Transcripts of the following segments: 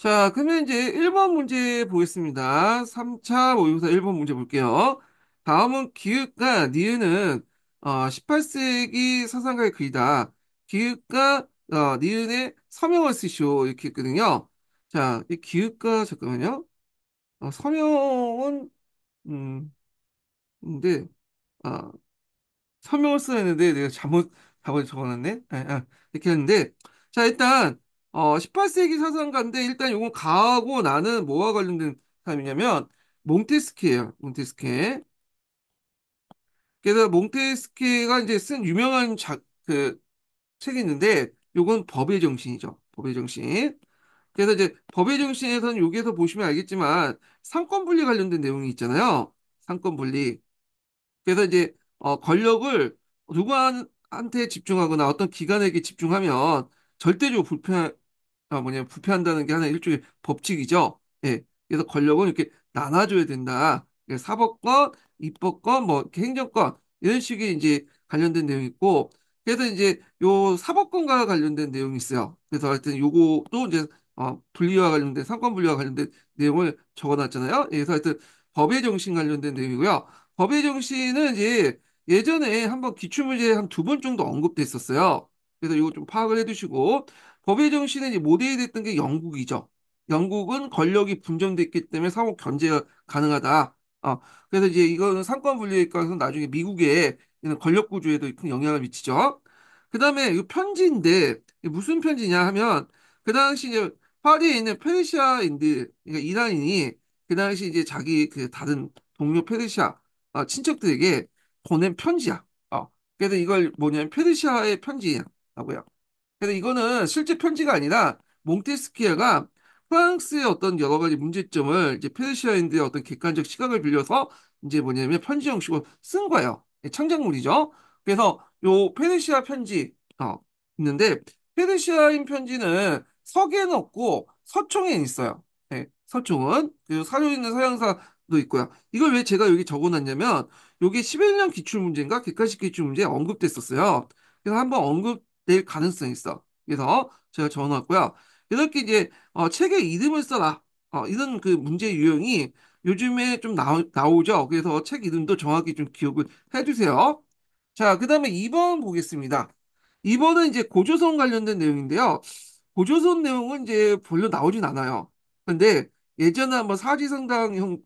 자, 그러면 이제 1번 문제 보겠습니다. 3차 모의고사 1번 문제 볼게요. 다음은 기획가 니은은 어, 18세기 사상가의 글이다. 기획가 어, 니은의 서명을 쓰시오 이렇게 했거든요. 자, 이 기획가 잠깐만요. 어, 서명은 음, 근데 아, 서명을 써야 했는데 내가 잘못 답을 적어놨네. 아, 아, 이렇게 했는데 자, 일단 어, 18세기 사상가인데 일단 이건 가하고 나는 뭐와 관련된 사람이냐면 몽테스키예요. 몽테스키. 그래서 몽테스키가 이제 쓴 유명한 자, 그 책이 있는데 이건 법의 정신이죠. 법의 정신. 그래서 이제 법의 정신에서는 여기에서 보시면 알겠지만 상권 분리 관련된 내용이 있잖아요. 상권 분리. 그래서 이제 어, 권력을 누구한테 집중하거나 어떤 기관에게 집중하면 절대적으로 불편 아, 뭐냐 면 부패한다는 게 하나의 일종의 법칙이죠. 예. 그래서 권력은 이렇게 나눠줘야 된다. 예, 사법권, 입법권, 뭐 이렇게 행정권 이런 식의 이제 관련된 내용이 있고 그래서 이제 요 사법권과 관련된 내용이 있어요. 그래서 하여튼 요것도 이제 어, 분리와 관련된 상권 분리와 관련된 내용을 적어놨잖아요. 예, 그래서 하여튼 법의 정신 관련된 내용이고요. 법의 정신은 이제 예전에 한번 기출문제 에한 두 번 정도 언급됐었어요. 그래서 이거 좀 파악을 해두시고 법의 정신은 모델이됐던 게 영국이죠. 영국은 권력이 분점됐기 때문에 상호 견제가 가능하다. 어, 그래서 이제 이거는 상권 분리에 있어서 나중에 미국의 권력 구조에도 큰 영향을 미치죠. 그 다음에 이 편지인데 무슨 편지냐 하면 그 당시 이제 파리에 있는 페르시아인들, 그러니까 이란인이 그 당시 이제 자기 그 다른 동료 페르시아 어, 친척들에게 보낸 편지야. 어, 그래서 이걸 뭐냐면 페르시아의 편지라고요. 근데 이거는 실제 편지가 아니라 몽테스키에가 프랑스의 어떤 여러 가지 문제점을 이제 페르시아인들의 어떤 객관적 시각을 빌려서 이제 뭐냐면 편지 형식으로 쓴 거예요. 예, 창작물이죠. 그래서 요 페르시아 편지 어, 있는데 페르시아인 편지는 서계는 없고 서총에 있어요. 네, 예, 서총은 그리고 사료 있는 서양사도 있고요. 이걸 왜 제가 여기 적어놨냐면 요게 11년 기출문제인가 객관식 기출문제에 언급됐었어요. 그래서 한번 언급 될 가능성이 있어. 그래서 제가 적어놨고요. 이렇게 이제 어, 책의 이름을 써라. 어, 이런 그 문제 유형이 요즘에 좀 나오, 나오죠. 그래서 책 이름도 정확히 좀 기억을 해주세요. 자, 그 다음에 2번 보겠습니다. 2번은 이제 고조선 관련된 내용인데요. 고조선 내용은 이제 별로 나오진 않아요. 근데 예전에 한번 사지상당형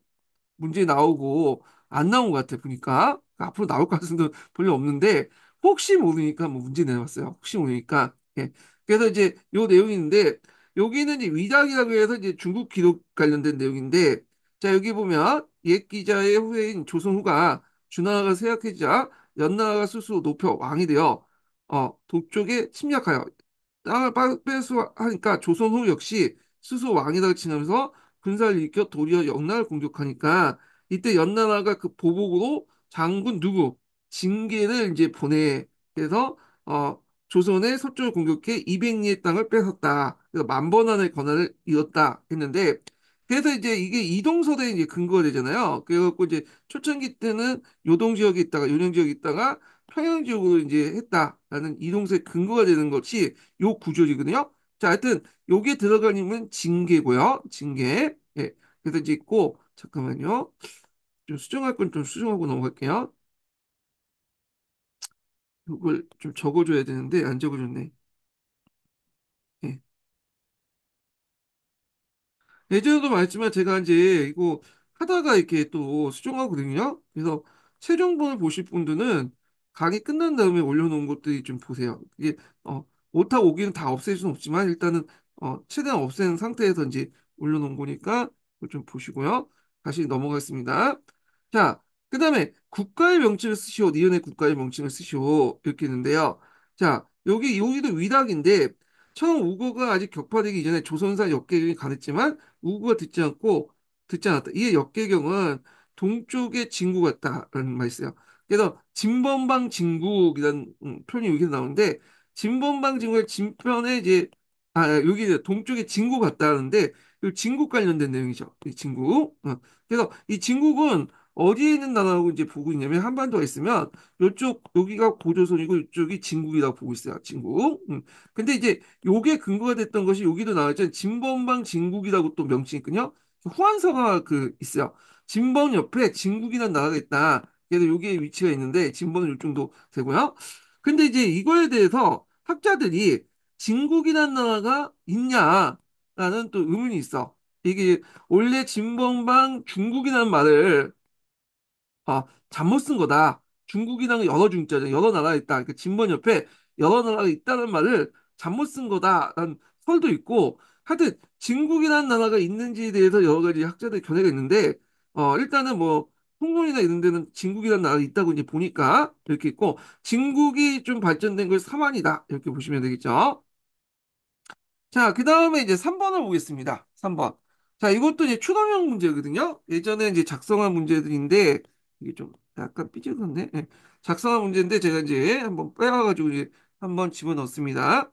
문제 나오고 안 나온 것 같아요. 그러니까 앞으로 나올 가능성도 별로 없는데 혹시 모르니까 뭐 문제 내놨어요. 혹시 모르니까. 예. 그래서 이제 요 내용인데 여기는 이제 위작이라고 해서 이제 중국 기록 관련된 내용인데 자 여기 보면 옛 기자의 후예인 조선후가 주나라가 쇠약해지자 연나라가 스스로 높여 왕이 되어 어 동쪽에 침략하여 땅을 빼수하니까 조선후 역시 스스로 왕이다고 칭하면서 군사를 일으켜 도리어 영나라를 공격하니까 이때 연나라가 그 보복으로 장군 누구 징계를 이제 보내서 어, 조선의 서쪽을 공격해 200리의 땅을 뺏었다. 그래서 만번 안의 권한을 이었다 했는데 그래서 이제 이게 이동서대 이제 근거가 되잖아요. 그래갖고 이제 초창기 때는 요동 지역에 있다가 요령 지역에 있다가 평양 지역으로 이제 했다라는 이동서의 근거가 되는 것이 요 구조이거든요. 자, 하여튼 요게 들어가 힘은 징계고요. 징계. 예. 그래서 이제 있고 잠깐만요. 좀 수정할 건 좀 수정하고 넘어갈게요. 이걸 좀 적어줘야 되는데 안 적어줬네. 예. 전에도 말했지만 제가 이제 이거 하다가 이렇게 또 수정하거든요. 그래서 최종본을 보실 분들은 강의 끝난 다음에 올려놓은 것들이 좀 보세요. 이게 어, 오타 오기는 다 없앨 수는 없지만 일단은 어, 최대한 없앤 상태에서 이제 올려놓은 거니까 좀 보시고요. 다시 넘어가겠습니다. 자, 그 다음에 국가의 명칭을 쓰시오, 니은의 국가의 명칭을 쓰시오 이렇게 있는데요. 자, 여기 여기도 위락인데 처음 우거가 아직 격파되기 이전에 조선사 역계경이 가했지만 우거가 듣지 않고 듣지 않았다. 이에 역계경은 동쪽의 진구 같다라는 말이 있어요. 그래서 진범방 진국이라는 음, 표현이 여기서 나오는데 진범방 진국의 진편에 이제 아 여기 동쪽의 진구 같다는데 이 진국 관련된 내용이죠. 이 진국. 어. 그래서 이 진국은 어디에 있는 나라라고 이제 보고 있냐면 한반도가 있으면 이쪽 여기가 고조선이고 이쪽이 진국이라고 보고 있어요. 진국. 음. 근데 이제 요게 근거가 됐던 것이 여기도 나왔죠. 진범방 진국이라고 또 명칭이 있군든요 후한서가 그 있어요. 진범 옆에 진국이라는 나라가 있다. 그래서 여기에 위치가 있는데 진범은 요 정도 되고요. 근데 이제 이거에 대해서 학자들이 진국이라는 나라가 있냐라는 또 의문이 있어. 이게 원래 진범방 중국이라는 말을 아, 잘못 쓴 거다. 중국이랑 여러 중국자 여러 나라에 있다. 그러니까 진번 옆에 여러 나라가 있다는 말을 잘못 쓴 거다라는 설도 있고, 하여튼 진국이라는 나라가 있는지에 대해서 여러 가지 학자들의 견해가 있는데, 어, 일단은 뭐, 홍콩이나 이런 데는 진국이라는 나라가 있다고 이제 보니까 이렇게 있고, 진국이 좀 발전된 걸 사만이다. 이렇게 보시면 되겠죠. 자, 그 다음에 이제 3번을 보겠습니다. 3번. 자, 이것도 이제 추론형 문제거든요. 예전에 이제 작성한 문제들인데, 이게 좀 약간 삐질건데 예. 작성한 문제인데 제가 이제 한번 빼와가지고 이제 한번 집어넣습니다.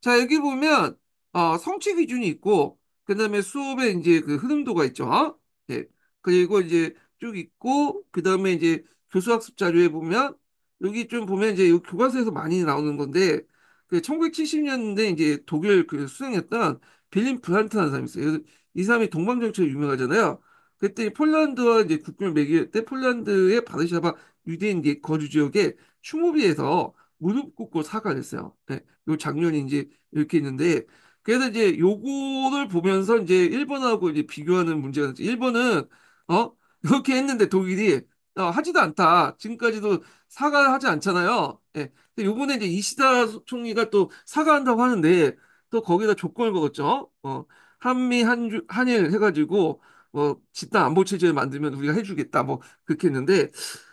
자 여기 보면 어, 성취 기준이 있고 그 다음에 수업의 이제 그 흐름도가 있죠. 예. 그리고 이제 쭉 있고 그 다음에 이제 교수학습 자료에 보면 여기 좀 보면 이제 교과서에서 많이 나오는 건데 그 1970년대 이제 독일 그 수행했던 빌린 브란트라는 사람이 있어요. 이 사람이 동방정책 유명하잖아요. 그때 폴란드와 이제 국경을 매길 때 폴란드의 바르샤바 유대인 거주 지역에 추모비에서 무릎 꿇고 사과를 했어요. 네, 요 장면이 이제 이렇게 있는데 그래서 이제 요거를 보면서 이제 일본하고 이제 비교하는 문제가 있죠. 일본은 어 이렇게 했는데 독일이 어, 하지도 않다. 지금까지도 사과하지 를 않잖아요. 예. 근데 요번에 이제 이시다 총리가 또 사과한다고 하는데 또 거기다 조건을 걸었죠. 어, 한미 한주 한일 해가지고 뭐 집단 안보 체제 만들면 우리가 해주겠다 뭐 그렇게 했는데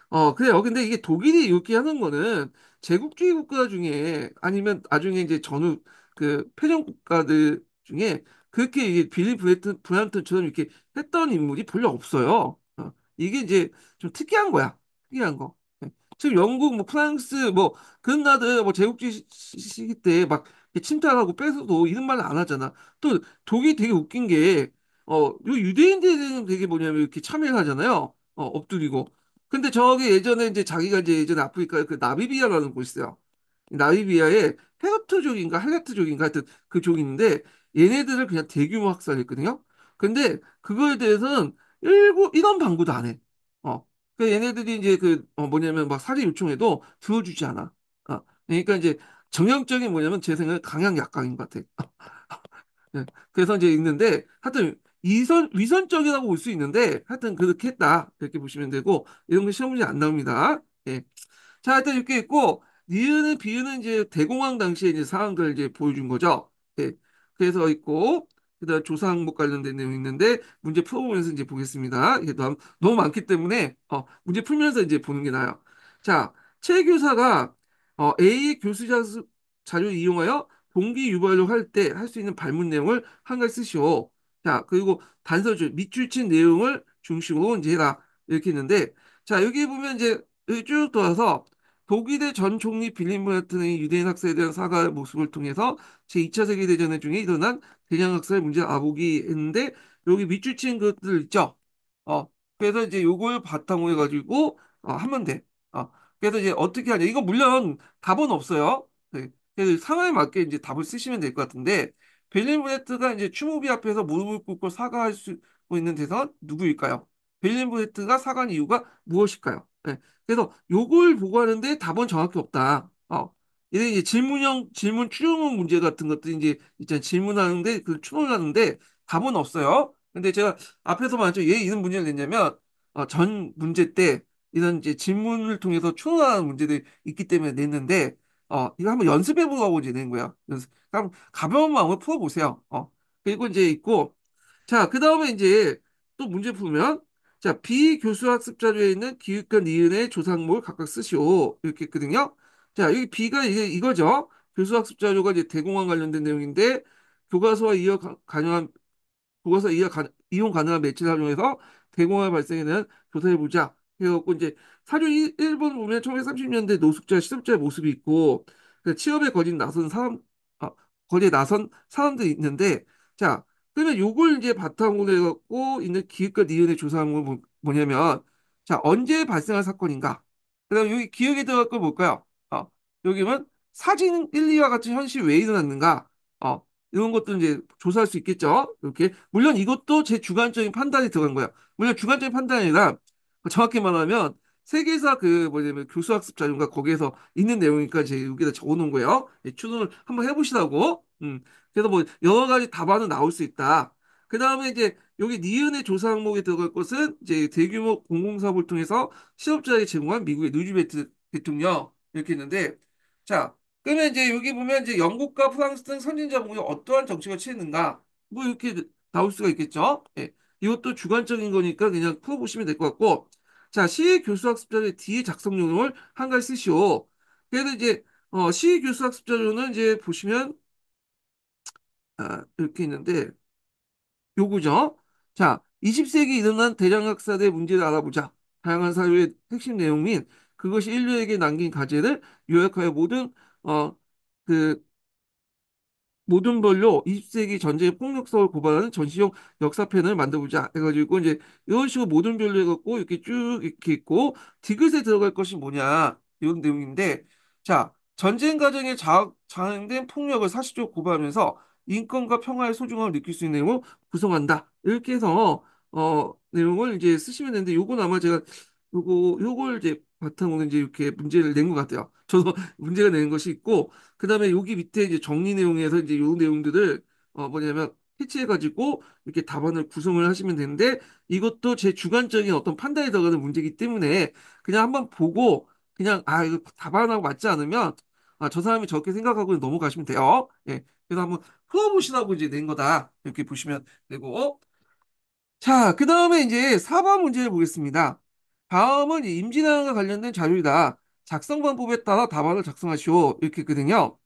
어 그래요. 근데 이게 독일이 이렇게 하는 거는 제국주의 국가 중에 아니면 나중에 이제 전후 그 패전 국가들 중에 그렇게 이게 빌리 브레튼 브랜운턴처럼 이렇게 했던 인물이 별로 없어요. 어, 이게 이제 좀 특이한 거야. 특이한 거. 예. 지금 영국, 뭐 프랑스, 뭐 그런 나라들 뭐 제국주의 시- 시- 시기 때 막 침탈하고 뺏어도 이런 말을 안 하잖아. 또 독일이 되게 웃긴 게 어, 유대인들은 되게 뭐냐면 이렇게 참여하잖아요. 어, 엎드리고. 근데 저기 예전에 이제 자기가 이제 예전에 아프리카 그 나미비아라는 곳이 있어요. 나미비아에 헤르트족인가 할레트족인가 하여튼 그 족인데 얘네들을 그냥 대규모 학살했거든요. 근데 그거에 대해서는 일구 이런 방구도 안 해. 어. 그 얘네들이 이제 그 어, 뭐냐면 막 살해 요청해도 들어주지 않아. 어. 그러니까 이제 정형적인 뭐냐면 제생각엔 강양 약강인 것 같아. 네. 그래서 이제 있는데 하여튼 이선, 위선적이라고 볼 수 있는데, 하여튼 그렇게 했다. 이렇게 보시면 되고, 이런 게 시험 문제 안 나옵니다. 예. 자, 하여튼 이렇게 있고, 니은은 비은은 이제 대공황 당시에 이제 상황들을 이제 보여준 거죠. 예. 그래서 있고, 그다음 조사 항목 관련된 내용이 있는데 문제 풀어보면서 이제 보겠습니다. 이게 너무, 너무 많기 때문에 어, 문제 풀면서 이제 보는 게 나아요. 자, 최 교사가 어, A 교수 자료를 이용하여 동기 유발을 할 때 할 수 있는 발문 내용을 한글 쓰시오. 자, 그리고 단서줄, 밑줄 친 내용을 중심으로 이제 해라. 이렇게 했는데 자, 여기 보면 이제 쭉 돌아서 독일의 전 총리 빌리모야트는 유대인 학살에 대한 사과의 모습을 통해서 제2차 세계대전 중에 일어난 대량 학살 문제 를 아보기 했는데, 여기 밑줄 친 것들 있죠? 어, 그래서 이제 요걸 바탕으로 해가지고, 어, 하면 돼. 어, 그래서 이제 어떻게 하냐. 이거 물론 답은 없어요. 네. 그래서 상황에 맞게 이제 답을 쓰시면 될 것 같은데, 베일린 브레트가 이제 추모비 앞에서 무릎을 꿇고 사과할 수 있는 대상은 누구일까요? 베일린 브레트가 사과한 이유가 무엇일까요? 네. 그래서 요걸 보고 하는데 답은 정확히 없다. 어. 이런 이제 질문형 질문 추론 문제 같은 것들 이제 일단 질문하는데 그 추론하는데 답은 없어요. 근데 제가 앞에서 말했죠. 얘 이런 문제를 냈냐면 어, 전 문제 때 이런 이제 질문을 통해서 추론하는 문제들이 있기 때문에 냈는데 어, 이거 한번 연습해보고 지낸 거예요. 연습. 그럼 가벼운 마음으로 풀어보세요. 어, 그리고 이제 있고, 자, 그 다음에 이제 또 문제 풀면, 자, 비교수학습 자료에 있는 기획과이은의 조상목을 각각 쓰시오. 이렇게 있거든요. 자, 여기 B가 이제 이거죠. 교수학습 자료가 이제 대공황 관련된 내용인데, 교과서와 이어 가- 가능한, 교과서 이어 가, 이용 가능한 매체를 활용해서 대공황 발생에는 조사해보자. 해갖고 이제 사료 1, 번 보면 1930년대 노숙자, 실업자의 모습이 있고 그 취업에 거진 나선 사람 아, 거리에 나선 사람들이 있는데 자 그러면 요걸 이제 바탕으로 해갖고 있는 기획과 니은의 조사한 건 뭐냐면 자 언제 발생한 사건인가 그다음 여기 기억에 들어갈 걸볼까요어여기는 사진 1, 2와 같은 현실 왜 일어났는가 어 이런 것도 이제 조사할 수 있겠죠. 이렇게. 물론 이것도 제 주관적인 판단이 들어간 거예요 물론 주관적인 판단이라 정확히 말하면 세계사 그 뭐냐면 교수학습 자료가 거기에서 있는 내용이니까 제 여기다 적어놓은 거예요. 예, 추론을 한번 해보시라고. 음, 그래서 뭐 여러 가지 답안은 나올 수 있다. 그 다음에 이제 여기 니은의 조사 항목에 들어갈 것은 이제 대규모 공공사업을 통해서 실업자에게 제공한 미국의 누즈베트 대통령 이렇게 있는데 자 그러면 이제 여기 보면 이제 영국과 프랑스 등 선진 자국이 어떠한 정책을 취했는가 뭐 이렇게 나올 수가 있겠죠. 예. 이것도 주관적인 거니까 그냥 풀어보시면 될 것 같고 자, 시의 교수학습자료 의 뒤에 작성용을 한 가지 쓰시오. 그래서 이제 어, 시 교수학습자료는 이제 보시면 아, 이렇게 있는데 요구죠. 자, 20세기 일어난 대량학살의 문제를 알아보자. 다양한 사회의 핵심 내용 및 그것이 인류에게 남긴 과제를 요약하여 모든 어, 그 모든 별로 20세기 전쟁의 폭력성을 고발하는 전시용 역사편을 만들어보자 해가지고 이제 이런 식으로 모든 별로 해갖고 이렇게 쭉 이렇게 있고 디귿에 들어갈 것이 뭐냐 이런 내용인데 자 전쟁 과정에 자행된 폭력을 사실적으로 고발하면서 인권과 평화의 소중함을 느낄 수 있는 내용을 구성한다 이렇게 해서 어 내용을 이제 쓰시면 되는데 요건 아마 제가 요거 요걸 이제 같은 경우 이제 이렇게 문제를 낸 것 같아요. 저도 문제가 낸 것이 있고, 그 다음에 여기 밑에 이제 정리 내용에서 이제 요 내용들을, 어, 뭐냐면, 해체해가지고 이렇게 답안을 구성을 하시면 되는데, 이것도 제 주관적인 어떤 판단에 들어가는 문제이기 때문에, 그냥 한번 보고, 그냥, 아, 이거 답안하고 맞지 않으면, 아, 저 사람이 저렇게 생각하고 넘어가시면 돼요. 예. 그래서 한번 풀어보시라고 이제 낸 거다. 이렇게 보시면 되고, 자, 그 다음에 이제 4번 문제를 보겠습니다. 다음은 임진왜란과 관련된 자료이다. 작성 방법에 따라 답안을 작성하시오. 이렇게 했거든요.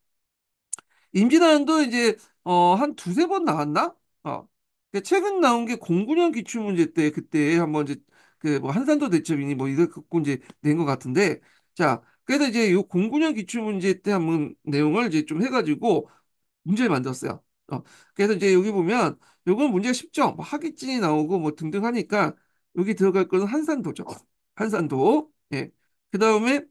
임진왜란도 이제 어, 한 두세 번 나왔나? 어. 그러니까 최근 나온 게 09년 기출문제 때 그때 한번 이제 그뭐 한산도 대첩이니 뭐 이걸 갖고 이제 낸 것 같은데 자 그래서 이제 요 09년 기출문제 때 한번 내용을 이제 좀 해가지고 문제를 만들었어요. 어. 그래서 이제 여기 보면 요건 문제가 10점 뭐 하기진이 나오고 뭐 등등 하니까 여기 들어갈 거는 한산도죠. 한산도. 예. 그 다음에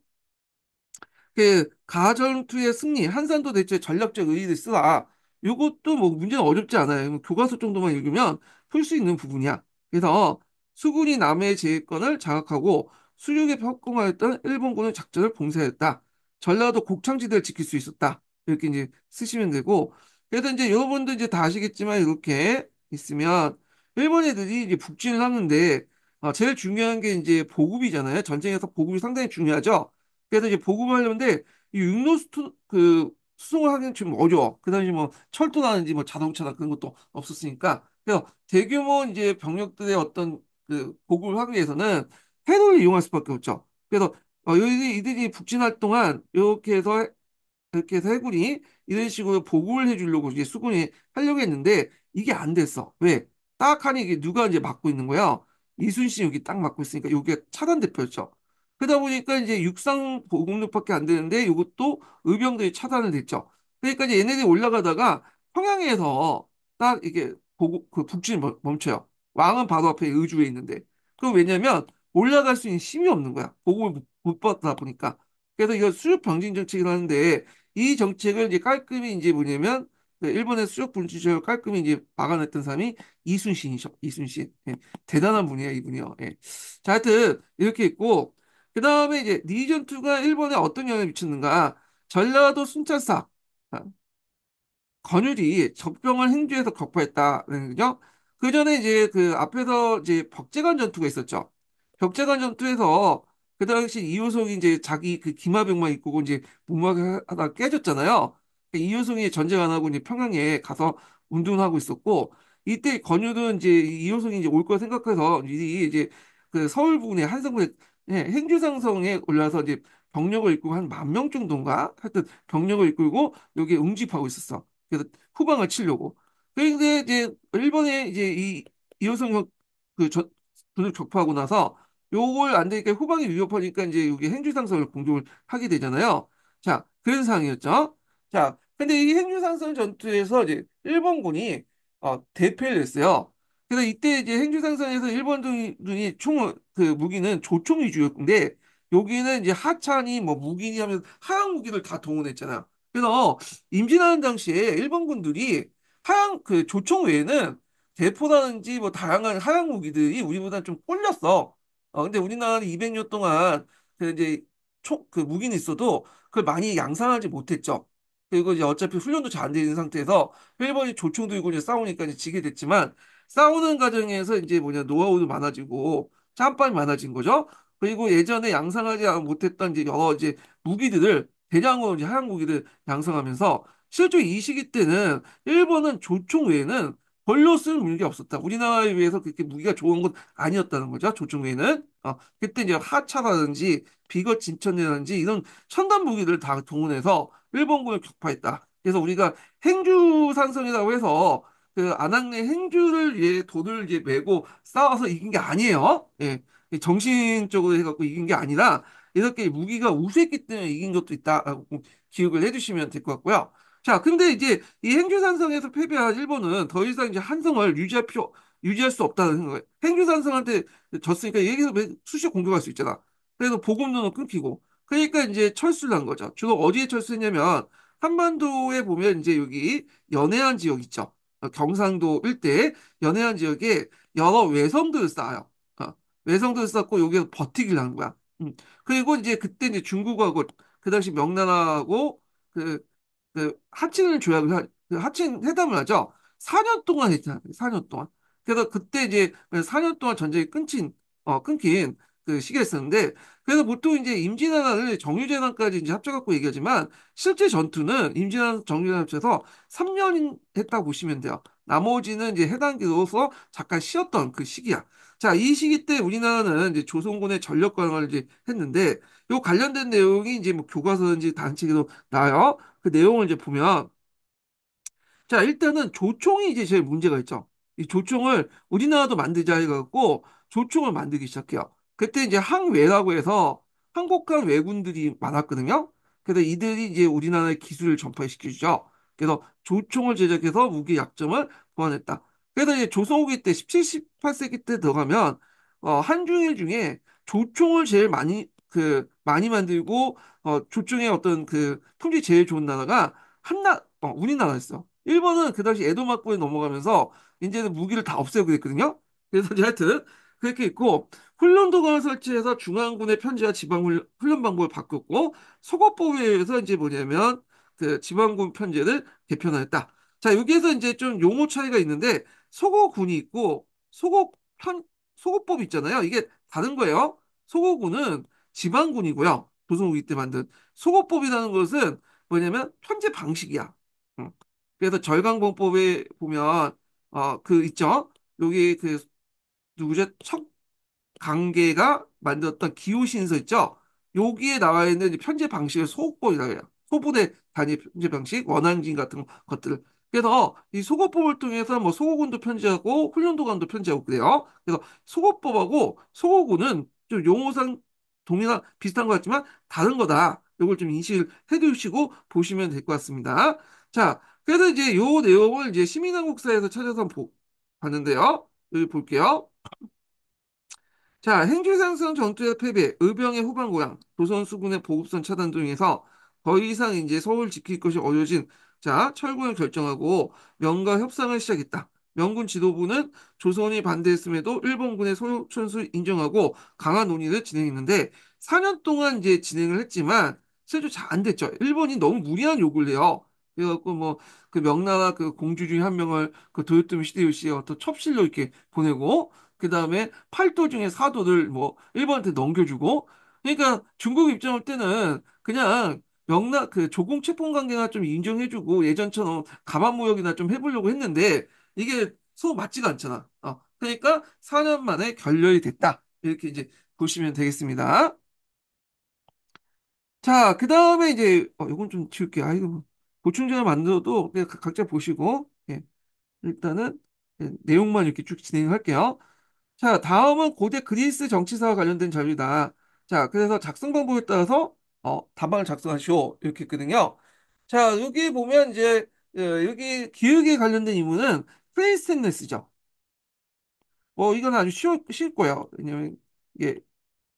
그 가전투의 승리, 한산도 대체 전략적 의의를 쓰라. 이것도 뭐 문제는 어렵지 않아요. 교과서 정도만 읽으면 풀 수 있는 부분이야. 그래서 수군이 남해의 제해권을 장악하고 수륙에 협공하였던 일본군의 작전을 봉쇄했다. 전라도 곡창지대를 지킬 수 있었다. 이렇게 이제 쓰시면 되고. 그래서 이제 여러분도 이제 다 아시겠지만 이렇게 있으면 일본 애들이 이제 북진을 하는데 아, 제일 중요한 게 이제 보급이잖아요. 전쟁에서 보급이 상당히 중요하죠. 그래서 이제 보급을 하려는데 이 육로 수통 그 수송을 하기는 좀 어려워. 그다음에 뭐 철도라든지 뭐 자동차나 그런 것도 없었으니까. 그래서 대규모 이제 병력들의 어떤 그 보급을 하기 위해서는 해로를 이용할 수밖에 없죠. 그래서 어, 이들이, 이들이 북진할 동안 이렇게 해서 이렇게 해서 해군이 이런 식으로 보급을 해주려고 이제 수군이 하려고 했는데 이게 안 됐어. 왜? 딱하니 이게 누가 이제 막고 있는 거야. 이순신 여기 딱 맞고 있으니까 여기가 차단 대표죠. 그러다 보니까 이제 육상 보급력밖에 안 되는데 이것도 의병들이 차단을 됐죠. 그러니까 이제 얘네들이 올라가다가 평양에서 딱 이게 보급, 그 북진이 멈춰요. 왕은 바로 앞에 의주에 있는데. 그럼 왜냐면 올라갈 수 있는 힘이 없는 거야. 보급을 못 받다 보니까. 그래서 이거 수급 병진 정책이라는데 이 정책을 이제 깔끔히 이제 뭐냐면 네, 일본의 수족 분주제를 깔끔히 이제 막아냈던 사람이 이순신이죠. 이순신. 예. 대단한 분이에요, 이분이요. 예. 자, 하여튼, 이렇게 있고, 그 다음에 이제 니전투가 일본에 어떤 영향을 미쳤는가. 전라도 순찰사. 건율이 아, 적병을 행주에서 격파했다는 거죠. 그 전에 이제 그 앞에서 이제 벽제관 전투가 있었죠. 벽제관 전투에서 그 당시 이호석이 이제 자기 그 기마병만 입고 이제 무막하다 깨졌잖아요. 이효성이 전쟁 안 하고 이제 평양에 가서 운동하고 있었고 이때 권유도 이제 이효성이 이제 올거 생각해서 이제, 이제 그 서울 부근에 한성군에 예, 행주상성에 올라서 이제 병력을 이끌고 한 만 명 정도인가 하여튼 병력을 이끌고 여기에 응집하고 있었어. 그래서 후방을 치려고. 그런데 이제 일본에 이제 이이효성그 전, 군을 파하고 나서 요걸 안 되니까 후방이 위협하니까 이제 여기 행주상성을 공격을 하게 되잖아요. 자, 그런 상황이었죠. 자, 근데 이 행주상선 전투에서 이제 일본군이 어, 대패를 했어요 그래서 이때 이제 행주상선에서 일본군이 총, 그 무기는 조총 위주였는데 여기는 이제 하찬이 뭐 무기니 하면서 하양 무기를 다 동원했잖아. 그래서 임진하는 당시에 일본군들이 하양, 그 조총 외에는 대포라든지 뭐 다양한 하양 무기들이 우리보다 좀 꼴렸어. 어, 근데 우리나라는 200년 동안 그 이제 총, 그 무기는 있어도 그걸 많이 양산하지 못했죠. 그리고 이제 어차피 훈련도 잘 안 되는 상태에서 일본이 조총도 고 이제 싸우니까 이제 지게 됐지만 싸우는 과정에서 이제 뭐냐 노하우도 많아지고 짬밥이 많아진 거죠. 그리고 예전에 양상하지 못했던 이제 여러 이제 무기들을 대량으로 이제 하얀 무기를 양성하면서 실제 이 시기 때는 일본은 조총 외에는 벌로 쓰는 무기가 없었다. 우리나라에 비해서 그렇게 무기가 좋은 건 아니었다는 거죠. 조총 외에는. 어, 그때 이제 하차라든지 비거 진천이라든지 이런 첨단 무기들을 다 동원해서 일본군을 격파했다. 그래서 우리가 행주 산성이라고 해서 그 안항내 행주를 예, 돈을 이제 메고 싸워서 이긴 게 아니에요. 예, 정신적으로 해갖고 이긴 게 아니라 이렇게 무기가 우세했기 때문에 이긴 것도 있다라고 기억을 해주시면 될 것 같고요. 자, 근데 이제 이 행주산성에서 패배한 일본은 더 이상 이제 한성을 유지할 필요, 유지할 수 없다는 거예요. 행주산성한테 졌으니까 여기서 수시 공격할 수 있잖아. 그래서 보급로는 끊기고 그러니까 이제 철수를 한 거죠. 주로 어디에 철수했냐면 한반도에 보면 이제 여기 연해안 지역 있죠. 경상도 일대에 연해안 지역에 여러 외성들을 쌓아요. 어, 외성들을 쌓고 여기서 버티기를 하는 거야. 음, 그리고 이제 그때 이제 중국하고 그 당시 명나라하고 그, 그 하친 조약을 하, 그 하친 회담을 하죠. 4년 동안 했잖아요. 4년 동안. 그래서 그때 이제 4년 동안 전쟁이 끊긴 어 끊긴 그 시기가 있었는데 그래서 보통 이제 임진왜란을 정유재란까지 이제 합쳐갖고 얘기하지만 실제 전투는 임진왜란 정유재란 합쳐서 3년 했다고 보시면 돼요. 나머지는 이제 해당 기로서 잠깐 쉬었던 그 시기야. 자, 이 시기 때 우리나라는 이제 조선군의 전력 강화를 이제 했는데 요 관련된 내용이 이제 뭐 교과서든지 단체에도 나와요. 그 내용을 이제 보면 자, 일단은 조총이 이제 제일 문제가 있죠. 이 조총을 우리나라도 만들자 해갖고 조총을 만들기 시작해요. 그때 이제 항외라고 해서 한국과 외군들이 많았거든요. 그래서 이들이 이제 우리나라의 기술을 전파시키죠. 그래서 조총을 제작해서 무기 약점을 보완했다. 그래서 이제 조선후기 때 17, 18세기 때 들어가면 어, 한중일 중에 조총을 제일 많이 그 많이 만들고 어, 조총의 어떤 그 품질이 제일 좋은 나라가 한나 어, 우리나라였어. 일본은 그 당시 에도 막부에 넘어가면서 이제는 무기를 다 없애고 그랬거든요. 그래서 이제 하여튼 그렇게 있고 훈련도가 설치해서 중앙군의 편지와 지방 훈련 방법을 바꿨고 소거법에 의해서 이제 뭐냐면 그 지방군 편제를 개편하였다. 자 여기에서 이제 좀 용어 차이가 있는데 소거군이 있고 소거 편 소거법 있잖아요. 이게 다른 거예요. 소거군은 지방군이고요. 조선후기 때 만든 소거법이라는 것은 뭐냐면 편제 방식이야. 그래서 절강봉법에 보면 어그 있죠. 여기 그 누구죠? 척강계가 만들었던 기호신서 있죠? 여기에 나와 있는 편제 방식을 소곡법이라고 해요. 소부대 단위 편제 방식, 원앙진 같은 것들을. 그래서 이 소거법을 통해서 뭐 소거군도 편제하고 훈련도감도 편제하고 그래요. 그래서 소거법하고 소거군은 좀 용어상 동일한 비슷한 것 같지만 다른 거다. 이걸 좀 인식을 해두시고 보시면 될 것 같습니다. 자, 그래서 이제 요 내용을 이제 시민한국사에서 찾아서 보, 봤는데요. 여기 볼게요. 자, 행주상선 전투의 패배, 의병의 후방 고향 조선 수군의 보급선 차단 등에서 더 이상 이제 서울 지킬 것이 어려진 자, 철군을 결정하고 명과 협상을 시작했다. 명군 지도부는 조선이 반대했음에도 일본군의 소천수 인정하고 강한 논의를 진행했는데 4년 동안 이제 진행을 했지만 실제로 잘안 됐죠. 일본이 너무 무리한 요구를 해요. 그래갖고 뭐그 명나라 그 공주 중에 한 명을 그 도요토미 시대요시의 어떤 첩실로 이렇게 보내고 그 다음에 8도 중에 4도를 뭐 일본한테 넘겨주고 그러니까 중국 입장할 때는 그냥 명나 그 조공 채권 관계나 좀 인정해주고 예전처럼 가만 무역이나 좀 해보려고 했는데 이게 소 맞지가 않잖아. 어, 그러니까 4년 만에 결렬이 됐다. 이렇게 이제 보시면 되겠습니다. 자, 그 다음에 이제, 어, 이건 좀 지울게요. 아, 이거 보충전을 만들어도 그냥 각자 보시고, 예. 일단은 예, 내용만 이렇게 쭉 진행할게요. 자, 다음은 고대 그리스 정치사와 관련된 점이다. 자, 그래서 작성 방법에 따라서 어, 답안을 작성하시오. 이렇게 있거든요. 자, 여기 보면 이제 어, 여기 기육에 관련된 인물은 크레스텐네스죠뭐 이건 아주 쉬울거예요 왜냐면 이게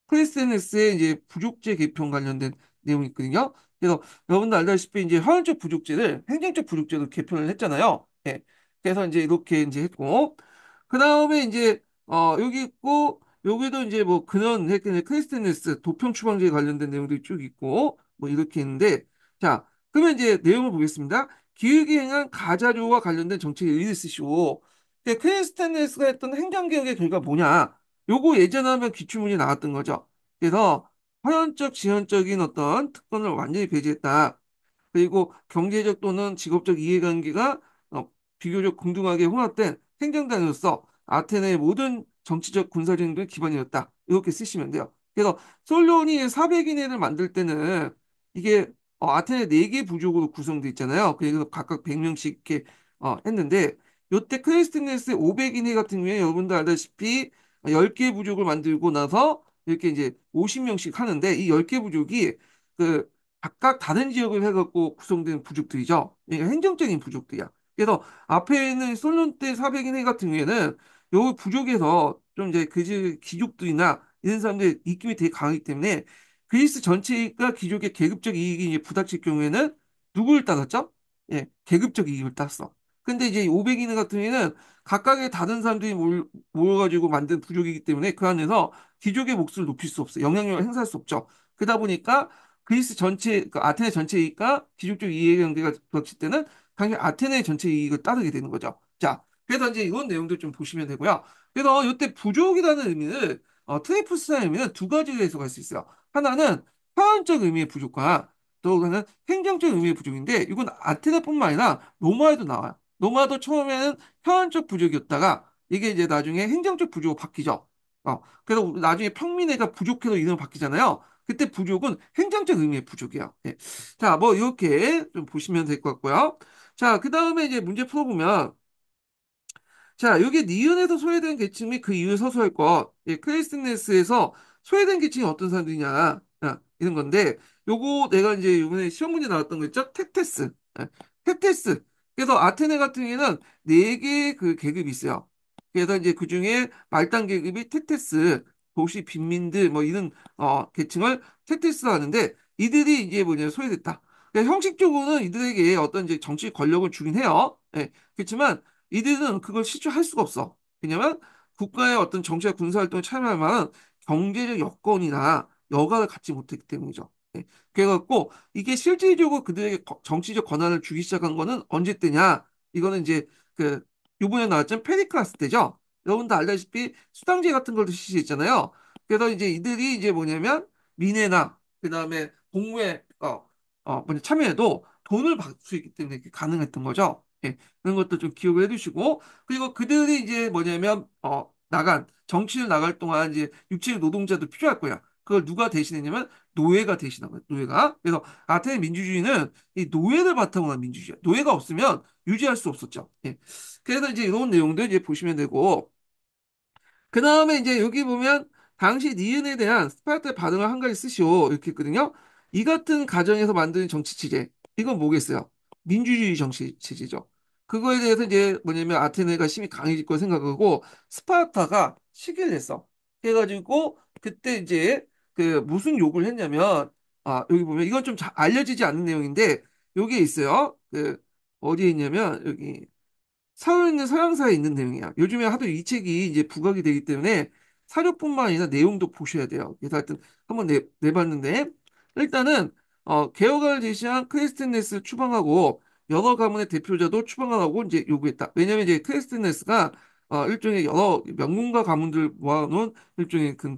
크레스텐네스의 이제 부족제 개편 관련된 내용이 있거든요. 그래서 여러분들 알다시피 이제 현행적 부족제를 행정적 부족제로 개편을 했잖아요. 예. 그래서 이제 이렇게 이제 했고 그 다음에 이제 어, 여기 있고, 여기도 이제 뭐 근원, 크리스틴네스, 도평 추방제 관련된 내용들이 쭉 있고, 뭐 이렇게 있는데, 자, 그러면 이제 내용을 보겠습니다. 기획이 행한 가자료와 관련된 정책의 의리쓰시고 네, 크리스틴네스가 했던 행정개혁의 결과 뭐냐? 요거 예전에 하면 기출문이 나왔던 거죠. 그래서 허연적, 지연적인 어떤 특권을 완전히 배제했다. 그리고 경제적 또는 직업적 이해관계가 어, 비교적 공정하게 혼합된 행정단으로서 아테네의 모든 정치적 군사력의 기반이었다. 이렇게 쓰시면 돼요. 그래서 솔론이 400인회를 만들 때는 이게 어, 아테네 4개 부족으로 구성돼 있잖아요. 그래서 각각 100명씩 이렇게 어, 했는데 요때 크리스티네스의 500인회 같은 경우에 여러분들 알다시피 10개 부족을 만들고 나서 이렇게 이제 50명씩 하는데 이 10개 부족이 그 각각 다른 지역을 해갖고 구성된 부족들이죠. 그러니까 행정적인 부족들이야. 그래서 앞에 있는 솔론 때 400인회 같은 경우에는 요 부족에서 좀 이제 그 귀족들이나 이런 사람들 의 입김이 되게 강하기 때문에 그리스 전체가 귀족의 계급적 이익이 부닥칠 경우에는 누구를 따랐죠? 예, 계급적 이익을 땄어. 근데 이제 500인 같은 경우에는 각각의 다른 사람들이 모여, 모여가지고 만든 부족이기 때문에 그 안에서 귀족의 몫을 높일 수 없어. 영향력을 행사할 수 없죠. 그러다 보니까 그리스 전체, 그 아테네 전체가 귀족적 이해의 관계가 부 닥칠 때는 당연히 아테네 전체 이익을 따르게 되는 거죠. 자, 그래서 이제 이런 내용도 좀 보시면 되고요. 그래서 이때 부족이라는 의미는 어, 트레이프스라는 의미는 두 가지로 해석할 수 있어요. 하나는 사원적 의미의 부족과 또 하나는 행정적 의미의 부족인데 이건 아테나뿐만 아니라 로마에도 나와요. 로마도 처음에는 현원적 부족이었다가 이게 이제 나중에 행정적 부족으로 바뀌죠. 어, 그래서 나중에 평민회가 부족해서 이름을 바뀌잖아요. 그때 부족은 행정적 의미의 부족이에요. 네. 자, 뭐 이렇게 좀 보시면 될 것 같고요. 자, 그 다음에 이제 문제 풀어보면 자, 여기에 니은에서 소외된 계층 및 그 이유 서술할 것. 예, 클레이스네스에서 소외된 계층이 어떤 사람들이냐. 아, 이런 건데, 요거 내가 이제 요번에 시험 문제 나왔던 거 있죠? 테테스. 예, 테테스. 그래서 아테네 같은 경우에는 네 개의 그 계급이 있어요. 그래서 이제 그 중에 말단 계급이 테테스, 도시 빈민들 뭐 이런 어 계층을 테테스라 하는데 이들이 이제 뭐냐 소외됐다. 그러니까 형식적으로는 이들에게 어떤 이제 정치 권력을 주긴 해요. 예. 그렇지만 이들은 그걸 실제할 수가 없어. 왜냐면 국가의 어떤 정치와 군사활동에 참여할 만한 경제적 여건이나 여가를 갖지 못했기 때문이죠. 네. 그래갖고 이게 실질적으로 그들에게 정치적 권한을 주기 시작한 거는 언제 때냐? 이거는 이제 그 요번에 나왔던 페리클라스 때죠. 여러분 다 알다시피 수당제 같은 걸 실시했잖아요. 그래서 이제 이들이 이제 뭐냐면 민회나 그 다음에 공무에 어, 어, 뭐냐 참여해도 돈을 받을 수 있기 때문에 이게 가능했던 거죠. 예, 그런 것도 좀 기억을 해두시고 그리고 그들이 이제 뭐냐면 어 나간 정치를 나갈 동안 이제 육체 노동자도 필요할 거야. 그걸 누가 대신했냐면 노예가 대신한 거야. 노예가. 그래서 아테네 민주주의는 이 노예를 바탕으로 한 민주주의야. 노예가 없으면 유지할 수 없었죠. 예. 그래서 이제 이런 내용들 이제 보시면 되고 그 다음에 이제 여기 보면 당시 니은에 대한 스파르타의 반응을 한 가지 쓰시오 이렇게 했거든요. 이 같은 가정에서 만든 정치 체제 이건 뭐겠어요? 민주주의 정치 체제죠. 그거에 대해서 이제 뭐냐면 아테네가 심히 강해질 걸 생각하고 스파르타가 시기를 냈어. 해가지고 그때 이제 그 무슨 욕을 했냐면 아 여기 보면 이건 좀 잘 알려지지 않는 내용인데 여기에 있어요. 그 어디에 있냐면 여기 서울에 있는 서양사에 있는 내용이야. 요즘에 하도 이 책이 이제 부각이 되기 때문에 사료뿐만 아니라 내용도 보셔야 돼요. 그래서 하여튼 한번 내, 내봤는데 일단은 어, 개혁을 제시한 크리스틴네스 추방하고 여러 가문의 대표자도 추방하라고 이제 요구했다. 왜냐하면 이제 크레스티네스가 어, 일종의 여러 명문가 가문들 모아놓은 일종의 그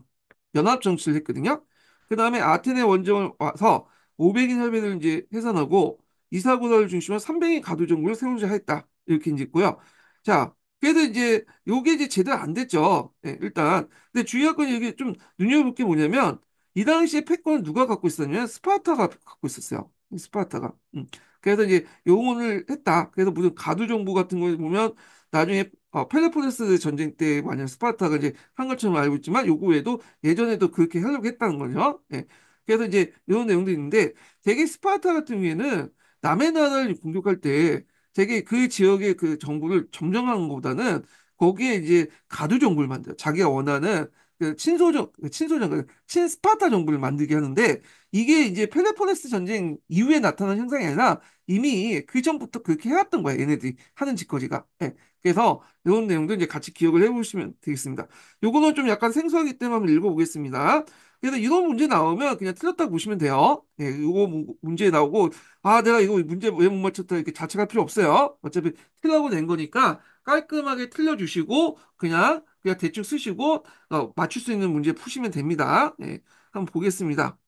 연합 정치를 했거든요. 그 다음에 아테네 원정을 와서 500인 협회를 이제 해산하고 이사구사를 중심으로 300인 가도 정부를 세우자 했다. 이렇게 이제 있고요. 자, 그래도 이제 요게 이제 제대로 안 됐죠. 네, 일단. 근데 주의할 건 이게 좀 눈여볼 겨게 뭐냐면 이 당시에 패권을 누가 갖고 있었냐면 스파르타가 갖고 있었어요. 스파르타가. 음. 그래서 이제 용언을 했다. 그래서 무슨 가두 정부 같은 걸 보면 나중에 어, 펠로폰네스 전쟁 때 만약 스파르타가 이제 한걸처럼 알고 있지만 요거 외에도 예전에도 그렇게 하려고 했다는 거죠. 예. 그래서 이제 이런 내용도 있는데 되게 스파르타 같은 경우에는 남의 나라를 공격할 때 되게 그 지역의 그 정부를 점령하는 것보다는 거기에 이제 가두 정부를 만들어 자기가 원하는 그 친소정, 그 친소정, 그 친스파타 정부를 만들게 하는데 이게 이제 펠레포네스 전쟁 이후에 나타난 현상이 아니라 이미 그 전부터 그렇게 해왔던 거야 얘네들이 하는 짓거리가. 네. 그래서 이런 내용도 이제 같이 기억을 해보시면 되겠습니다. 요거는 좀 약간 생소하기 때문에 한번 읽어보겠습니다. 그래서 이런 문제 나오면 그냥 틀렸다고 보시면 돼요. 예, 요거 문제 나오고, 아, 내가 이거 문제 왜 못 맞췄다 이렇게 자책할 필요 없어요. 어차피 틀라고 낸 거니까 깔끔하게 틀려주시고, 그냥 그냥 대충 쓰시고 어, 맞출 수 있는 문제 푸시면 됩니다. 예, 한번 보겠습니다.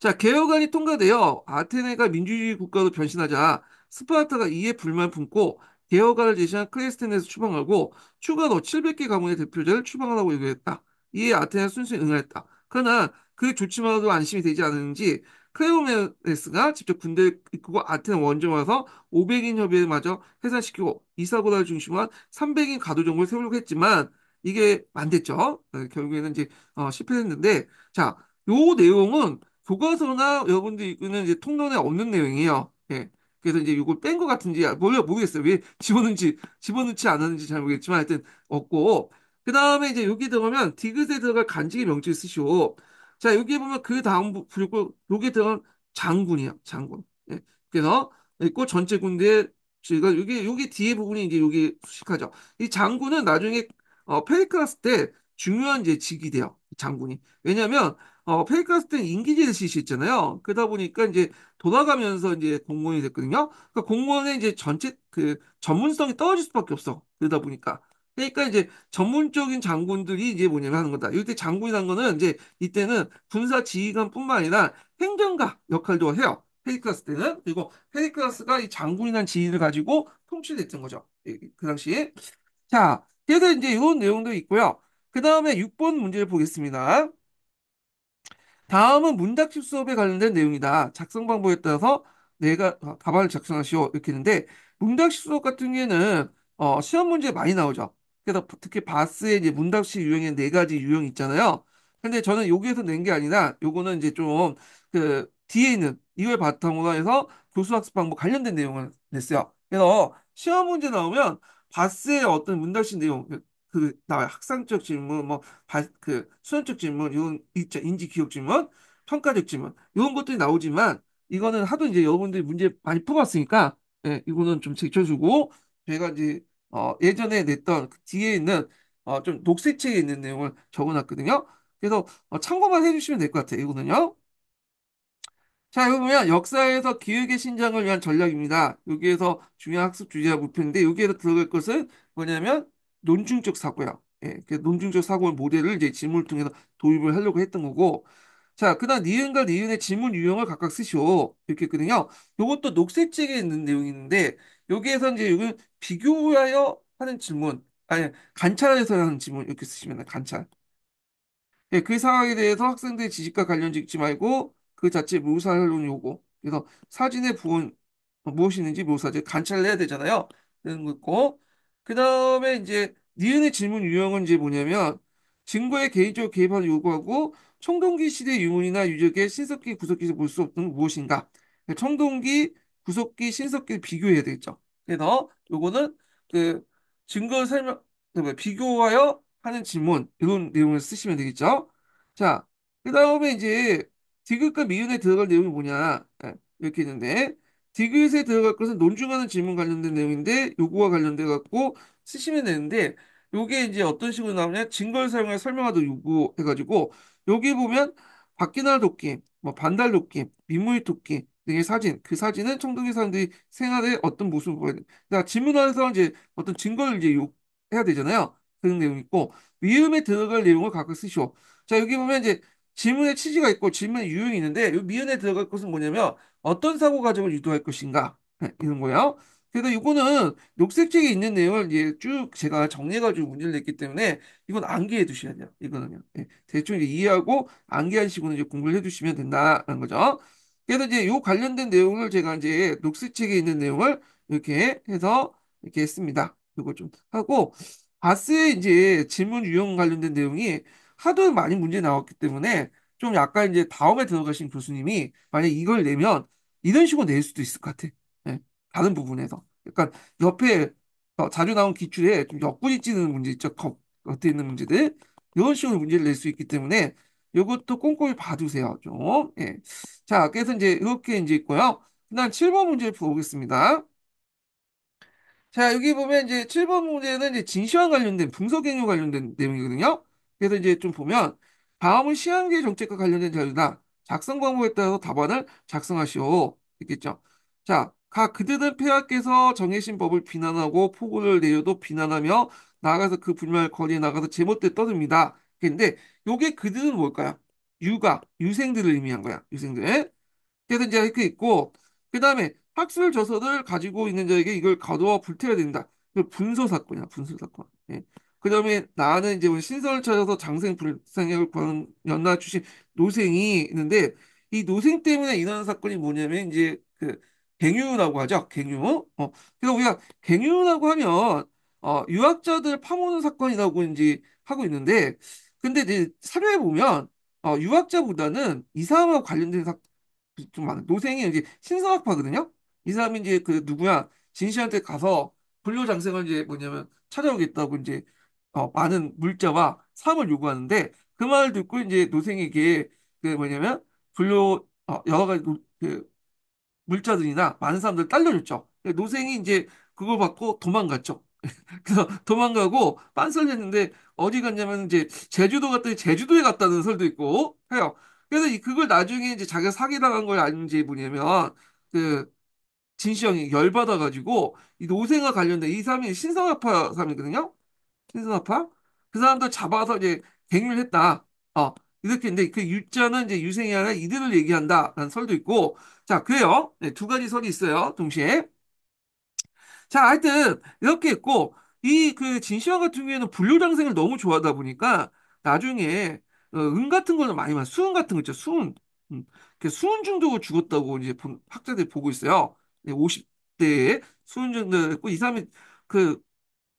자, 개혁안이 통과되어 아테네가 민주주의 국가로 변신하자 스파르타가 이에 불만 품고 개혁안을 제시한 크레스텐에서 추방하고 추가로 700개 가문의 대표자를 추방하라고 요구했다. 이에 아테네 순순히 응하였다. 그러나 그 조치만으로 안심이 되지 않은지 크레오메데스가 직접 군대를 이 아테네 원정 와서 500인 협의회마저 해산시키고 이사고다를 중심으로 한 300인 가도 정부를 세우려고 했지만 이게 안 됐죠. 네, 결국에는 이제 어, 실패했는데 자, 요 내용은 교과서나 여러분들이 읽는 이제 통론에 없는 내용이에요. 예. 그래서 이제 이걸 뺀 것 같은지 몰라 모르겠어요. 왜 집어넣는지 집어넣지 않았는지 잘 모르겠지만 하여튼 없고 그 다음에 이제 여기 들어가면 디귿에 들어갈 간직의 명칭을 쓰시오. 자, 여기 보면 그 다음 부류고 여기 들어간 장군이에요. 장군. 예. 그래서 있고 전체 군대 에 저희가 여기 여기 뒤에 부분이 이제 여기 수식하죠. 이 장군은 나중에 어, 페리클라스 때 중요한 이제 직이 돼요. 장군이. 왜냐면 어, 페리클라스 때는 임기제를 실시했잖아요. 그러다 보니까 이제 돌아가면서 이제 공무원이 됐거든요. 그러니까 공무원의 이제 전체 그 전문성이 떨어질 수밖에 없어. 그러다 보니까 그러니까 이제 전문적인 장군들이 이제 뭐냐면 하는 거다. 이때 장군이라는 거는 이제 이때는 군사 지휘관뿐만 아니라 행정가 역할도 해요. 페리클라스 때는 그리고 페리클라스가이 장군이라는 지위를 가지고 통치를 했던 거죠. 예, 그 당시에 자 그래서 이제 이런 내용도 있고요. 그 다음에 6번 문제를 보겠습니다. 다음은 문답식 수업에 관련된 내용이다. 작성 방법에 따라서 내가 아, 답안을 작성하시오 이렇게 했는데 문답식 수업 같은 경우에는 어, 시험 문제 많이 나오죠. 그래서 특히 바스의 이제 문답식 유형의 네 가지 유형 있잖아요. 근데 저는 여기에서 낸 게 아니라 요거는 이제 좀 그 뒤에 있는 이걸 바탕으로 해서 교수학습 방법 관련된 내용을 냈어요. 그래서 시험 문제 나오면 바스의 어떤 문답식 내용 그, 그 나와 요 학상적 질문 뭐그 바 그 수능적 질문 이런 있죠 인지 기억 질문 평가적 질문 이런 것들이 나오지만 이거는 하도 이제 여러분들이 문제 많이 풀어봤으니까 예, 이거는 좀 제쳐주고 제가 이제 어, 예전에 냈던 그 뒤에 있는 어, 좀 녹색책에 있는 내용을 적어놨거든요. 그래서 어, 참고만 해주시면 될 것 같아요. 이거는요. 자, 여기 보면 역사에서 기획의 신장을 위한 전략입니다. 여기에서 중요한 학습 주제와 목표인데 여기에서 들어갈 것은 뭐냐면 논증적 사고요. 예, 그 논증적 사고의 모델을 이제 질문을 통해서 도입을 하려고 했던 거고. 자, 그다음 니은과 니은의 질문 유형을 각각 쓰시오. 이렇게 했거든요. 이것도 녹색책에 있는 내용이 데 여기에서 이제 여기 비교하여 하는 질문, 아니 관찰해서 하는 질문 이렇게 쓰시면 관찰. 예, 그 상황에 대해서 학생들의 지식과 관련 짓지 말고 그 자체 묘사론 요구. 그래서 사진의 부원 무엇이 있는지 묘사, 즉 관찰을 해야 되잖아요. 이런 거고그 다음에 이제 니은의 질문 유형은 이제 뭐냐면 증거의개인적개입을 요구하고 청동기 시대 유물이나 유적의 신석기 구석기에서 볼 수 없는 무엇인가. 청동기, 구석기, 신석기를 비교해야 되겠죠. 그래서 네, 요거는 그 증거 설명 그 비교하여 하는 질문 이런 내용을 쓰시면 되겠죠. 자, 그 다음에 이제 디귿과 미운에 들어갈 내용이 뭐냐 예, 이렇게 있는데 디귿에 들어갈 것은 논증하는 질문 관련된 내용인데 요거와 관련돼 갖고 쓰시면 되는데 요게 이제 어떤 식으로 나오냐 증거를 사용해 설명하도 요구해가지고 여기 보면 바퀴날 도끼, 뭐 반달 도끼, 민무이 도끼 내 사진, 그 사진은 청동기 사람들이 생활의 어떤 모습을 보여야 돼. 그러니까 질문하는 사람 이제 어떤 증거를 이제 해야 되잖아요. 그런 내용이 있고 미음에 들어갈 내용을 각각 쓰시오. 자 여기 보면 이제 질문의 취지가 있고 질문의 유형이 있는데 이 미음에 들어갈 것은 뭐냐면 어떤 사고 과정을 유도할 것인가 네, 이런 거예요. 그래서 이거는 녹색책에 있는 내용을 이제 쭉 제가 정리해가지고 문제를 냈기 때문에 이건 암기해 두셔야 돼요. 이거는요. 네, 대충 이제 이해하고 암기한 식으로 이제 공부를 해두시면 된다는 거죠. 그래서 이제 요 관련된 내용을 제가 이제 녹색 책에 있는 내용을 이렇게 해서 이렇게 했습니다. 이거 좀 하고 바스의 이제 질문 유형 관련된 내용이 하도 많이 문제 나왔기 때문에 좀 약간 이제 다음에 들어가신 교수님이 만약 이걸 내면 이런 식으로 낼 수도 있을 것 같아. 네. 다른 부분에서. 약간 옆에 어, 자주 나온 기출에 좀옆구이 찌는 문제 있죠. 겉에 있는 문제들. 이런 식으로 문제를 낼 수 있기 때문에 요것도 꼼꼼히 봐두세요. 좀. 예. 자, 그래서 이제 이렇게 이제 있고요. 그다음 7번 문제 를 보겠습니다. 자, 여기 보면 이제 7번 문제는 이제 진시황 관련된 분석행위 관련된 내용이거든요. 그래서 이제 좀 보면 다음은 시향계 정책과 관련된 자료다. 작성 방법에 따라서 답안을 작성하시오. 있겠죠. 자, 각 그들은 폐하께서 정해신 법을 비난하고 포고를 내려도 비난하며 나가서 그 분말 거리에 나가서 제멋대로 떠듭니다. 근데 요게 그들은 뭘까요? 유가, 유생들을 의미한 거야. 유생들. 그래서 이제 이렇게 있고, 그 다음에 학술 저서를 가지고 있는 자에게 이걸 가둬와 불태워야 된다. 분소 사건이야, 분소 사건. 예. 그 다음에 나는 이제 신선을 찾아서 장생 불상약을 구하는 연나 출신 노생이 있는데, 이 노생 때문에 일어난 사건이 뭐냐면, 이제 그 갱유라고 하죠. 갱유. 어. 그래서 우리가 갱유라고 하면, 어, 유학자들 파모는 사건이라고 이제 하고 있는데, 근데 이제 사료에 보면 어, 유학자보다는 이 사람하고 관련된 사, 좀 많은 노생이 이제 신성학파거든요. 이 사람이 이제 그 누구야 진시한테 가서 불료장생을 이제 뭐냐면 찾아오겠다고 이제 어, 많은 물자와 삶을 요구하는데 그 말을 듣고 이제 노생에게 그 뭐냐면 불료 어, 여러 가지 그, 그 물자들이나 많은 사람들 딸려줬죠. 그러니까 노생이 이제 그걸 받고 도망갔죠. 그래서 도망가고 빤설했는데 어디 갔냐면 이제 제주도 갔더니 제주도에 갔다는 설도 있고 해요. 그래서 그걸 나중에 이제 자기가 사기당한 걸 아는지 뭐냐면 그 진시 황이 열받아가지고 이 노생과 관련된 이 사람이 신성아파 사람이거든요. 신성아파 그사람도 잡아서 이제 갱유 했다. 어 이렇게 근데 그 유자는 이제 유생이 아니라 이들을 얘기한다라는 설도 있고 자 그래요. 네, 두 가지 설이 있어요 동시에. 자, 하여튼 이렇게 했고 이 그 진시황 같은 경우에는 불효장생을 너무 좋아하다 보니까 나중에 어, 은 같은 거는 많이 만 수은 같은 거 있죠. 수은. 음, 그 수은 중독으로 죽었다고 이제 본, 학자들이 보고 있어요. 50대에 예, 수은 중독 이 사람이 그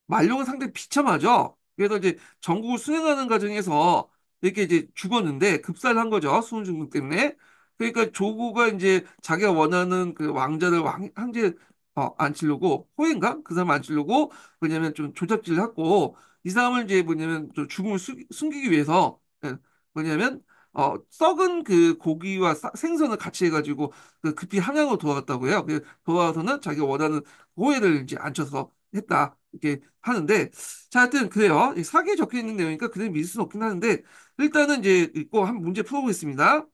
말룡은 상당히 비참하죠. 그래서 이제 전국을 수행하는 과정에서 이렇게 이제 죽었는데 급살한 거죠. 수은 중독 때문에. 그러니까 조구가 이제 자기가 원하는 그 왕자를 왕, 황제 어, 안치려고 호인가? 그 사람 안치려고 뭐냐면 좀조잡질을 했고 이 사람을 이제 뭐냐면 좀 죽음을 수, 숨기기 위해서 예, 뭐냐면 어, 썩은 그 고기와 사, 생선을 같이 해가지고 그 급히 함양으로 돌아갔다고 해요. 그 돌아와서는 자기가 원하는 호해를 이제 앉혀서 했다. 이렇게 하는데, 자, 하여튼, 그래요. 사기에 적혀 있는 내용이니까 그대로 믿을 수는 없긴 하는데, 일단은 이제 읽고 한 문제 풀어보겠습니다.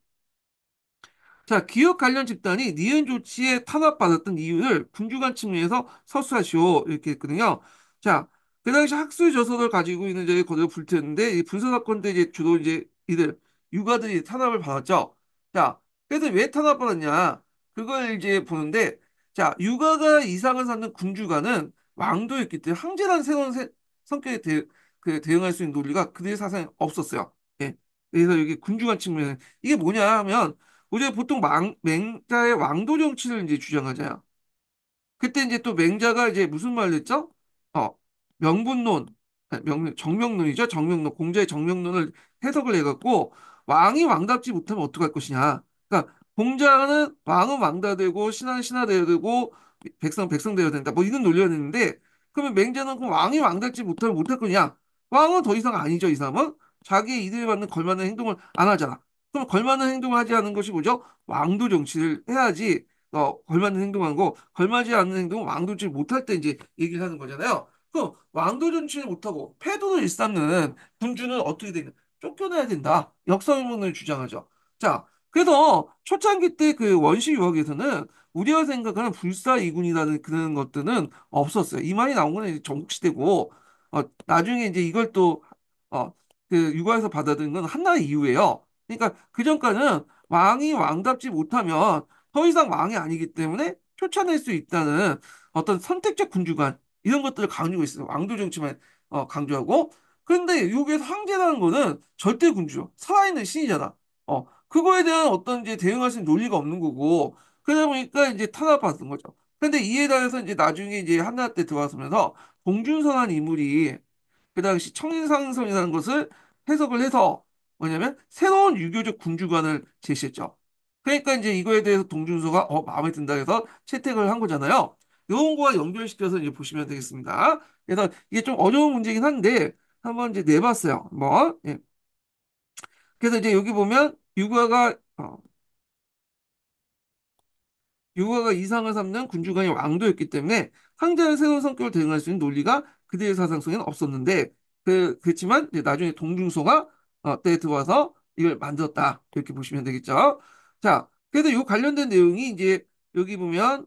자, 기업 관련 집단이 니은 조치에 탄압받았던 이유를 군주관 측면에서 서술하시오. 이렇게 했거든요. 자, 그 당시 학술 저서를 가지고 있는 저희 거대 불태웠는데, 분서 사건 때 이제 주로 이제 이들, 유가들이 탄압을 받았죠. 자, 그래서 왜 탄압받았냐. 그걸 이제 보는데, 자, 유가가 이상을 사는 군주관은 왕도였기 때문에 항제란 새로운 세, 성격에 대, 그 대응할 수 있는 논리가 그들의 사상에 없었어요. 예. 그래서 여기 군주관 측면에, 이게 뭐냐 하면, 우리가 보통 망, 맹자의 왕도 정치를 이제 주장하잖아요. 그때 이제 또 맹자가 이제 무슨 말을 했죠? 어, 명분론, 아, 명, 정명론이죠. 정명론, 공자의 정명론을 해석을 해갖고 왕이 왕답지 못하면 어떡할 것이냐. 그러니까 공자는 왕은 왕다되고 신하는 신하되어야 되고 백성 백성되어야 된다. 뭐 이런 논리였는데 그러면 맹자는 그럼 왕이 왕답지 못하면 못할 거냐? 왕은 더 이상 아니죠. 이 사람은 자기의 이득에 맞는 걸맞는 행동을 안 하잖아. 그럼 걸맞는 행동을 하지 않은 것이 뭐죠? 왕도 정치를 해야지 어, 걸맞는 행동한 거, 걸맞지 않는 행동은 왕도 정치 못할 때 이제 얘기를 하는 거잖아요. 그럼 왕도 정치를 못하고 패도를 일삼는 군주는 어떻게 되냐? 쫓겨나야 된다. 역사의문을 주장하죠. 자, 그래서 초창기 때 그 원시 유학에서는 우리가 생각하는 불사이군이라는 그런 것들은 없었어요. 이 말이 나온 거는 전국시대고, 어, 나중에 이제 이걸 또, 어, 그 유가에서 받아들인 건 한나라 이후예요. 그러니까 그 전까지는 왕이 왕답지 못하면 더 이상 왕이 아니기 때문에 쫓아낼 수 있다는 어떤 선택적 군주관 이런 것들을 강조하고 있어요. 왕도 정치만 어, 강조하고 그런데 여기에 황제라는 거는 절대 군주 죠 살아있는 신이잖아. 어 그거에 대한 어떤 이제 대응할 수 있는 논리가 없는 거고 그러다 보니까 이제 탄압받은 거죠. 근데 이에 대해서 이제 나중에 이제 한나라 때들어와서면서 동준선한 인물이 그 당시 청인상선이라는 것을 해석을 해서 뭐냐면 새로운 유교적 군주관을 제시했죠. 그러니까 이제 이거에 대해서 동준서가어 마음에 든다 해서 채택을 한 거잖아요. 이런 거와 연결시켜서 이제 보시면 되겠습니다. 그래서 이게 좀 어려운 문제긴 한데 한번 이제 내봤어요. 뭐 예. 그래서 이제 여기 보면 유가가 어, 유가가 이상을 삼는 군주관이 왕도였기 때문에 황제의 새로운 성격을 대응할 수 있는 논리가 그대의 사상 속에는 없었는데 그, 그렇지만 나중에 동중소가 업데이트 어, 와서 이걸 만들었다. 이렇게 보시면 되겠죠. 자, 그래서 이 관련된 내용이 이제 여기 보면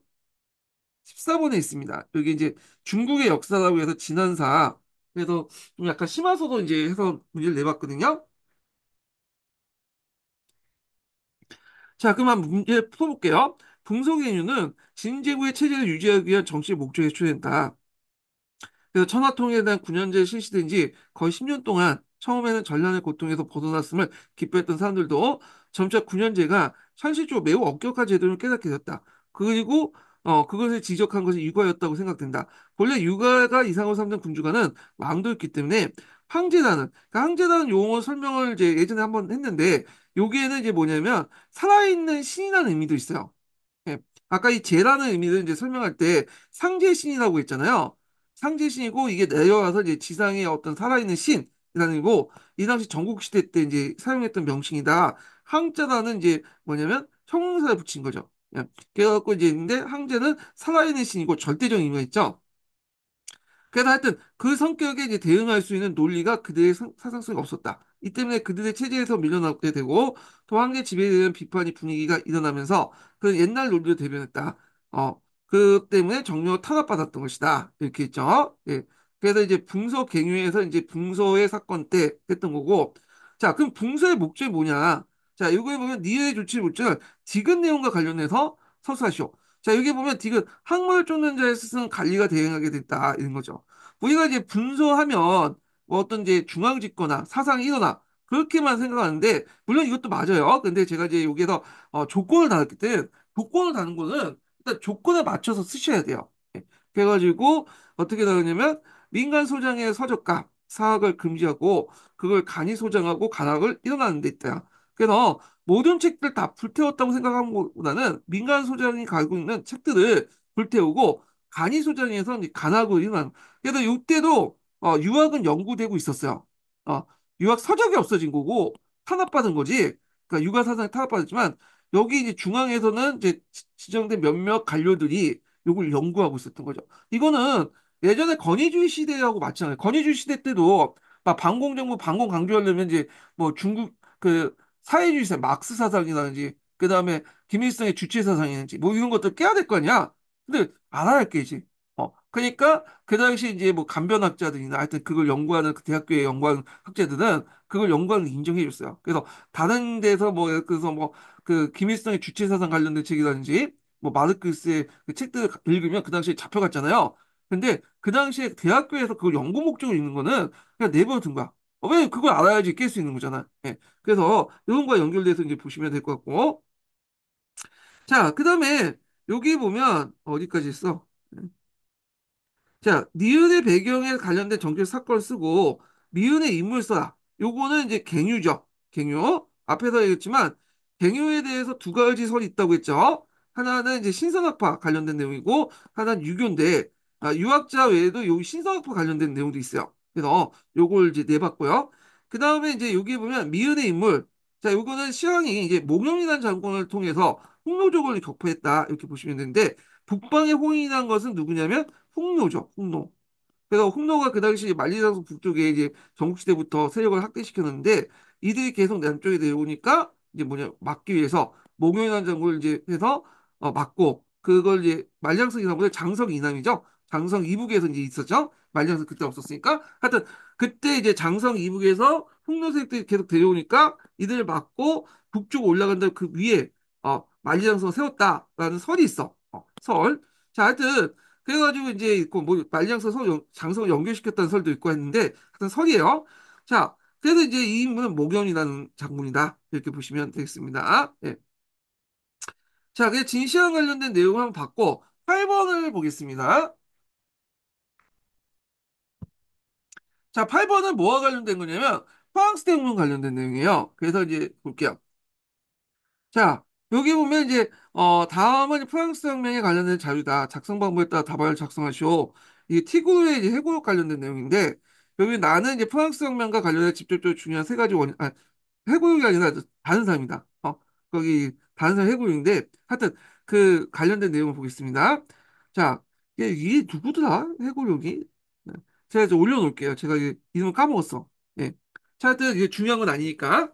14번에 있습니다. 여기 이제 중국의 역사라고 해서 진한사. 그래서 좀 약간 심화서도 이제 해서 문제를 내봤거든요. 자, 그럼 한번 문제 풀어볼게요. 붕속인유은 진제국의 체제를 유지하기 위한 정치의 목적에 추연된다 그래서 천하통일에 대한 군현제 실시된 지 거의 10년 동안 처음에는 전란의 고통에서 벗어났음을 기뻐했던 사람들도 점차 군현제가 현실적으로 매우 엄격한 제도를 깨닫게 되었다. 그리고 어, 그것을 지적한 것이 육아였다고 생각된다. 본래 육아가 이상으로 삼는 군주가는 왕도였기 때문에 황제라는, 그러니까 황제라는 용어 설명을 이제 예전에 한번 했는데, 여기에는 이제 뭐냐면, 살아있는 신이라는 의미도 있어요. 예. 아까 이 제라는 의미를 이제 설명할 때 상제 신이라고 했잖아요. 상제신이고 이게 내려와서 이제 지상의 어떤 살아있는 신이라는고이 당시 전국시대 때 이제 사용했던 명칭이다. 항자라는 이제 뭐냐면 형용사에 붙인 거죠. 예. 그래갖고 이제 있는데 항제는 살아있는 신이고 절대적인 의미가 있죠. 그래서 하여튼 그 성격에 이제 대응할 수 있는 논리가 그들의 사상성이 없었다. 이 때문에 그들의 체제에서 밀려나게 되고 또 황제 지배에 대한 비판이 분위기가 일어나면서 그 옛날 논리로 대변했다. 어, 그 때문에 정묘 탄압받았던 것이다. 이렇게 했죠 예. 그래서 이제 붕서 갱유에서 이제 붕소의 사건 때 했던 거고. 자, 그럼 붕서의 목적이 뭐냐? 자, 이거에 보면 니의 조치 목적은 디귿 내용과 관련해서 서술하시오. 자, 여기 보면 디귿 항문을 쫓는 자의 스승 관리가 대행하게 됐다. 이런 거죠. 우리가 이제 분서하면뭐 어떤 이제 중앙 집권이나 사상 일어나 그렇게만 생각하는데 물론 이것도 맞아요. 근데 제가 이제 여기에서 어, 조건을 달았기 때문에 조건을 다는 거는 일단 조건에 맞춰서 쓰셔야 돼요. 예. 그래가지고 어떻게 나오냐면 민간 소장의 서적값 사학을 금지하고 그걸 간이 소장하고 간학을 일어나는 데 있다. 그래서 모든 책들 다 불태웠다고 생각하 것보다는 민간 소장이 가지고 있는 책들을 불태우고 간이 소장에서 간하고 일어나는 그래서 이때도 어, 유학은 연구되고 있었어요. 어, 유학 서적이 없어진 거고 탄압받은 거지. 그러니까 유가 사상이 탄압받았지만 여기 이제 중앙에서는 이제 지정된 몇몇 관료들이 이걸 연구하고 있었던 거죠. 이거는 예전에 권위주의 시대하고 마찬가지. 권위주의 시대 때도 막 반공정부 반공 강조하려면 이제 뭐 중국 그 사회주의 사회 막스 사상이라든지 그 다음에 김일성의 주체 사상이라든지 뭐 이런 것들 깨야 될 거 아니야. 근데 안할게지어 그러니까 그 당시 이제 뭐 간변학자들이나 하여튼 그걸 연구하는 그 대학교에 연구하는 학자들은 그걸 연구하는 인정해줬어요. 그래서 다른 데서 뭐 그래서 뭐그 김일성의 주체 사상 관련된 책이라든지 뭐 마르크스의 그 책들 을 읽으면 그 당시에 잡혀갔잖아요. 근데 그 당시에 대학교에서 그걸 연구 목적으로 읽는 거는 그냥 내버려둔 거야. 어, 왜 그걸 알아야지 깰 수 있는 거잖아. 예. 그래서 이런 거와 연결돼서 이제 보시면 될 것 같고. 자, 그 다음에 여기 보면 어디까지 있어? 자, 니은의 배경에 관련된 정책 사건을 쓰고 미은의 인물 써라. 요거는 이제 갱유죠. 갱유. 앞에서 얘기했지만 개요에 대해서 두 가지 설이 있다고 했죠. 하나는 이제 신선학파 관련된 내용이고 하나는 유교인데 아, 유학자 외에도 여기 신선학파 관련된 내용도 있어요. 그래서 요걸 이제 내봤고요. 그 다음에 이제 여기 보면 미은의 인물. 자, 요거는 시황이 이제 목련이라는 장군을 통해서 홍노족을 격파했다. 이렇게 보시면 되는데 북방에 호인한 것은 누구냐면 홍노죠. 홍노. 그래서 홍노가 그 당시 만리장성 북쪽에 이제 전국시대부터 세력을 확대시켰는데 이들이 계속 남쪽에 내려오니까 이제 뭐냐 막기 위해서 몽유현 장군을 이제 해서 어, 막고 그걸 이제 말장성 이남보다 장성 이남이죠. 장성 이북에서 이제 있었죠. 말장성 그때 없었으니까 하여튼 그때 이제 장성 이북에서 흑노색들이 계속 데려오니까 이들을 막고 북쪽 올라간다 그 위에 어말장성 세웠다라는 설이 있어. 어, 설. 자 하여튼 그래가지고 이제 있고 그 뭐 말장성 서 장성을 연결시켰다는 설도 있고 했는데 하여튼 설이에요. 자 그래서 이제 이 인물은 목연이라는 장군이다. 이렇게 보시면 되겠습니다. 예. 자, 그래 진시황 관련된 내용을 한번 봤고 8번을 보겠습니다. 자, 8번은 뭐와 관련된 거냐면 프랑스 대혁명 관련된 내용이에요. 그래서 이제 볼게요. 자, 여기 보면 이제 어 다음은 프랑스 혁명에 관련된 자료다. 작성 방법에 따라 답안을 작성하시오. 이게 티고르의 이제 해고록 관련된 내용인데 여기 나는 이제 프랑스 혁명과 관련해 직접적으로 중요한 세 가지 원, 아, 해고용이 아니라 다른 사람이다. 어, 거기 다른 사람 해고용인데, 하여튼 그 관련된 내용을 보겠습니다. 자, 이게, 누구더라? 해고용이? 네. 제가 이제 올려놓을게요. 제가 이 이름을 까먹었어. 예. 자, 하여튼 이게 중요한 건 아니니까.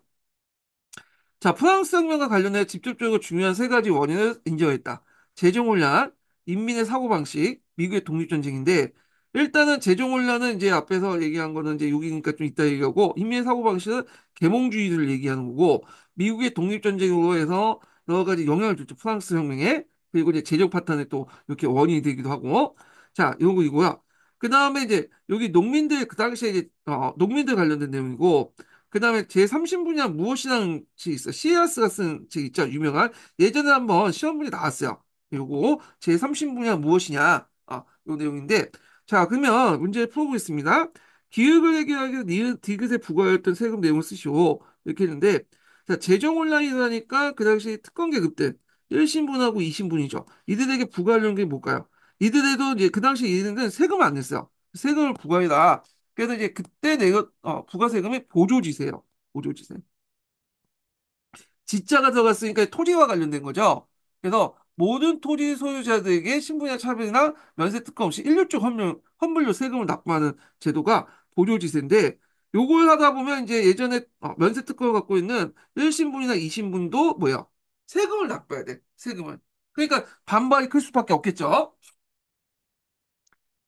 자, 프랑스 혁명과 관련해 직접적으로 중요한 세 가지 원인을 인정했다. 재정 혼란, 인민의 사고방식, 미국의 독립전쟁인데, 일단은 재정혼란은 이제 앞에서 얘기한 거는 이제 여기니까 좀 이따 얘기하고 인민의 사고방식은 계몽주의를 얘기하는 거고 미국의 독립전쟁으로 해서 여러 가지 영향을 줬죠. 프랑스 혁명에 그리고 이제 제적 파탄에또 이렇게 원인이 되기도 하고 자 요거 이거요그 다음에 이제 여기 농민들 그 당시에 이제 어, 농민들 관련된 내용이고 그 다음에 제3신분야 무엇이라는 책이 있어. 시에라스가 쓴 책 있죠. 유명한. 예전에 한번 시험문이 나왔어요. 요거 제3신분야 무엇이냐. 아, 요 내용인데 자, 그러면 문제 풀어보겠습니다. 기획을 해결하기 위해 디귿에 부과하였던 세금 내용을 쓰시오. 이렇게 했는데, 자, 재정 혼란이라니까 그 당시 특권 계급들, 1신분하고 2신분이죠. 이들에게 부과하려는 게 뭘까요? 이들에도 이제 그 당시 이들은 세금을 안 냈어요. 세금을 부과해라. 그래서 이제 그때 내가 어, 부가세금이 보조지세요. 보조지세. 지자가 들어갔으니까 토지와 관련된 거죠. 그래서 모든 토지 소유자들에게 신분이나 차별이나 면세 특권 없이 일률적 헌물, 헌물료 세금을 납부하는 제도가 보조지세인데 요걸 하다 보면 이제 예전에 어, 면세 특권을 갖고 있는 1신분이나 2신분도 뭐야 세금을 납부해야 돼 세금을 그러니까 반발이 클 수밖에 없겠죠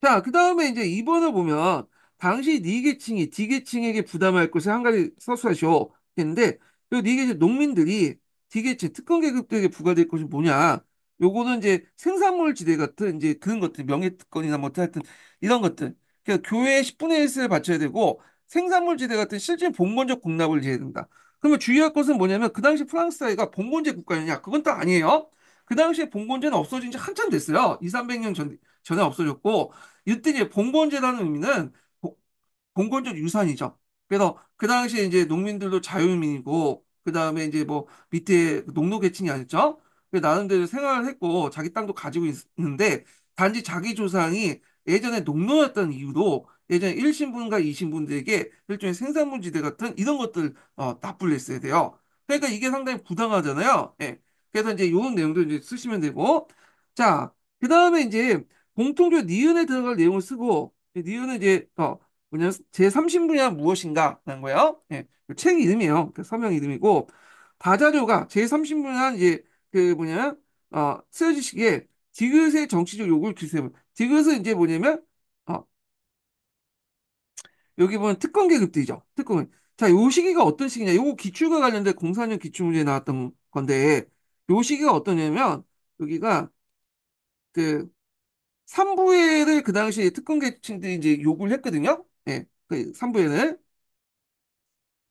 자그 다음에 이제 2번을 보면 당시 니계층이 디계층에게 부담할 것을 한 가지 서술하시오 했는데 요 니계층 농민들이 디계층 특권 계급들에게 부과될 것이 뭐냐 요거는 이제 생산물 지대 같은 이제 그런 것들 명예특권이나 뭐 하여튼 이런 것들 그러니까 교회의 10분의 1을 바쳐야 되고 생산물 지대 같은 실질 봉건적 공납을 이해야 된다. 그러면 주의할 것은 뭐냐면 그 당시 프랑스 사회가 봉건제 국가였냐? 그건 또 아니에요. 그 당시에 봉건제는 없어진 지 한참 됐어요. 2, 300년 전, 전에 없어졌고 이때 이제 봉건제라는 의미는 봉건적 유산이죠. 그래서 그 당시에 이제 농민들도 자유민이고 그 다음에 이제 뭐 밑에 농노계층이 아니죠. 그 나름대로 생활을 했고 자기 땅도 가지고 있는데 단지 자기 조상이 예전에 농노였던 이유로 예전에 일신분과이신분들에게 일종의 생산문지대 같은 이런 것들 어, 납부를 했어야 돼요. 그러니까 이게 상당히 부당하잖아요. 예. 그래서 이제 이런 내용도 이제 쓰시면 되고 자, 그 다음에 이제 공통조 니은에 들어갈 내용을 쓰고 니은은 이제 어, 뭐냐면 제3신분이란 무엇인가 라는 거예요. 예. 책 이름이에요. 그러니까 서명 이름이고 다자료가 제3신분이란 이제 그 뭐냐 어, 쓰여주시기에 디귿의 정치적 요구를 규세하면 디귿은 이제 뭐냐면 어, 여기 보면 특권 계급들이죠. 특권. 자, 요 시기가 어떤 시기냐? 요거 기출과 관련된 0 4년 기출 문제 에 나왔던 건데 요 시기가 어떠냐면 여기가 그3부회를그 당시에 특권 계층들이 이제 요구를 했거든요. 예. 그 삼부회는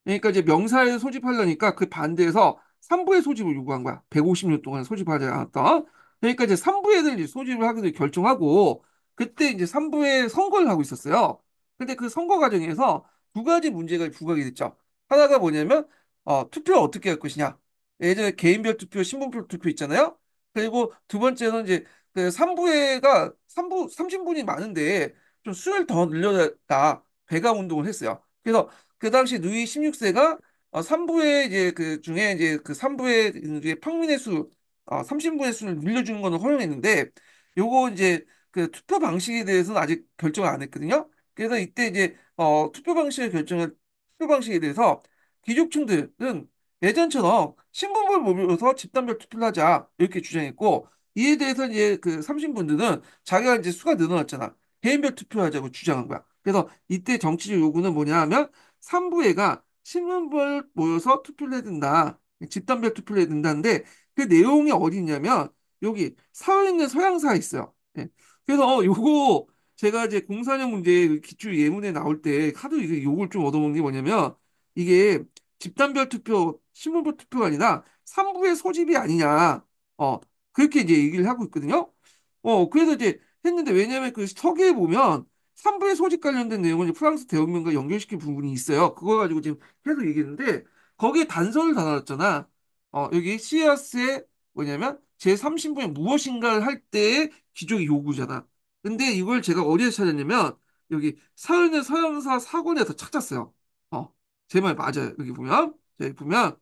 그러니까 이제 명사를 소집하려니까 그 반대에서 3부의 소집을 요구한 거야. 150년 동안 소집하지 않았다. 그러니까 이제 3부에 들 소집을 하기로 결정하고 그때 이제 3부에 선거를 하고 있었어요. 근데 그 선거 과정에서 두 가지 문제가 부각이 됐죠. 하나가 뭐냐면 어, 투표를 어떻게 할 것이냐. 예전에 개인별 투표, 신분별 투표 있잖아요. 그리고 두 번째는 이제 그 3부회가 3부 30분이 많은데 좀 수를 더늘려달다 배가 운동을 했어요. 그래서 그 당시 누이 16세가 어, 3부에 이제 그 중에 이제 그 3부의 이제 평민의 수, 어, 3신부의 수를 늘려주는 거는 허용했는데 요거 이제 그 투표 방식에 대해서는 아직 결정을 안 했거든요. 그래서 이때 이제 어, 투표 방식을 결정을 투표 방식에 대해서 귀족층들은 예전처럼 신분을 모면서 집단별 투표를 하자 이렇게 주장했고 이에 대해서 이제 그 삼신분들은 자기가 이제 수가 늘어났잖아 개인별 투표하자고 주장한 거야. 그래서 이때 정치적 요구는 뭐냐 하면 삼부회가 신문별 모여서 투표를 해야 된다. 집단별 투표를 해야 된다는데 그 내용이 어디 있냐면 여기 사회 있는 서양사 있어요. 네. 그래서 어 요거 제가 이제 공사년 문제 그 기출 예문에 나올 때 하도 이게 욕을 좀 얻어먹는 게 뭐냐면 이게 집단별 투표, 신문별 투표가 아니라 삼부의 소집이 아니냐. 어 그렇게 이제 얘기를 하고 있거든요. 어 그래서 이제 했는데 왜냐면 그 서기에 보면 3부의 소집 관련된 내용을 프랑스 대혁명과 연결시킨 부분이 있어요. 그거 가지고 지금 계속 얘기했는데 거기에 단서를 달아놨잖아. 어, 여기 시아스의 뭐냐면 제3신분의 무엇인가를 할 때의 기적의 요구잖아. 근데 이걸 제가 어디에서 찾았냐면 여기 사연의 서양사 사권에서 찾았어요. 어, 제말 맞아요. 여기 보면 여기 보면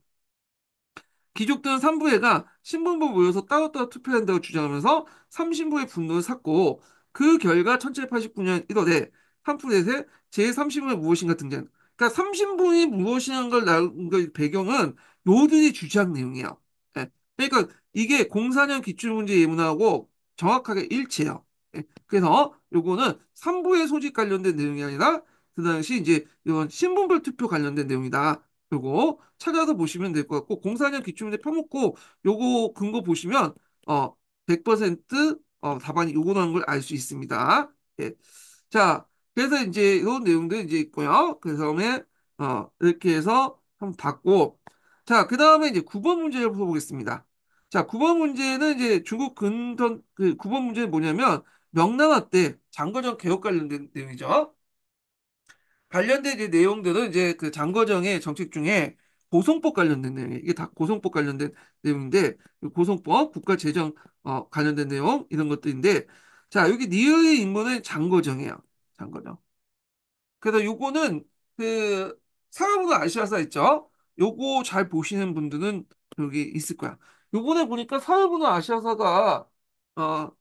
귀족들은 삼부회가 신분부 모여서 따로따로 투표한다고 주장하면서 삼신부의 분노를 샀고 그 결과 1789년 1월에 한프렛의 제30분의 무엇인가 등장. 그러니까 30분이 무엇이냐는 걸 나온 걸 그 배경은 요들이 주장 내용이에요. 예. 그러니까 이게 공사년 기출문제 예문하고 정확하게 일치해요. 예. 그래서 요거는 3부의 소집 관련된 내용이 아니라 그 당시 이제 이런 신분별 투표 관련된 내용이다. 요거 찾아서 보시면 될 것 같고 04년 기출문제 펴먹고 요거 근거 보시면 어100% 어, 답안이 요구하는 걸 알 수 있습니다. 예. 자, 그래서 이제 이런 내용도 이제 있고요. 그 다음에 어, 이렇게 해서 한번 봤고 자, 그 다음에 이제 9번 문제를 풀어보겠습니다. 자, 9번 문제는 이제 중국 근전 그 9번 문제는 뭐냐면 명나라 때 장거정 개혁 관련된 내용이죠. 관련된 이제 내용들은 이제 그 장거정의 정책 중에 고성법 관련된 내용 이게 다 고성법 관련된 내용인데 고성법 국가 재정 어, 관련된 내용 이런 것들인데 자 여기 니의 인물은 장거정이에요 장거정 그래서 요거는 그 상암으로 아시아사 있죠 요거 잘 보시는 분들은 여기 있을 거야 요번에 보니까 사회분화 아시아사가 어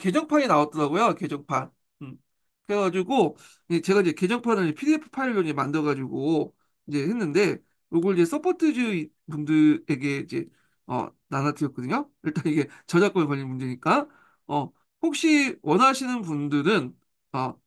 개정판이 나왔더라고요 개정판 음. 그래가지고 예, 제가 이제 개정판을 PDF 파일로 만들어가지고 이제 했는데 요걸 이제 서포트즈 분들에게 이제 어, 나눠드렸거든요. 일단 이게 저작권 관련 문제니까 어, 혹시 원하시는 분들은 어,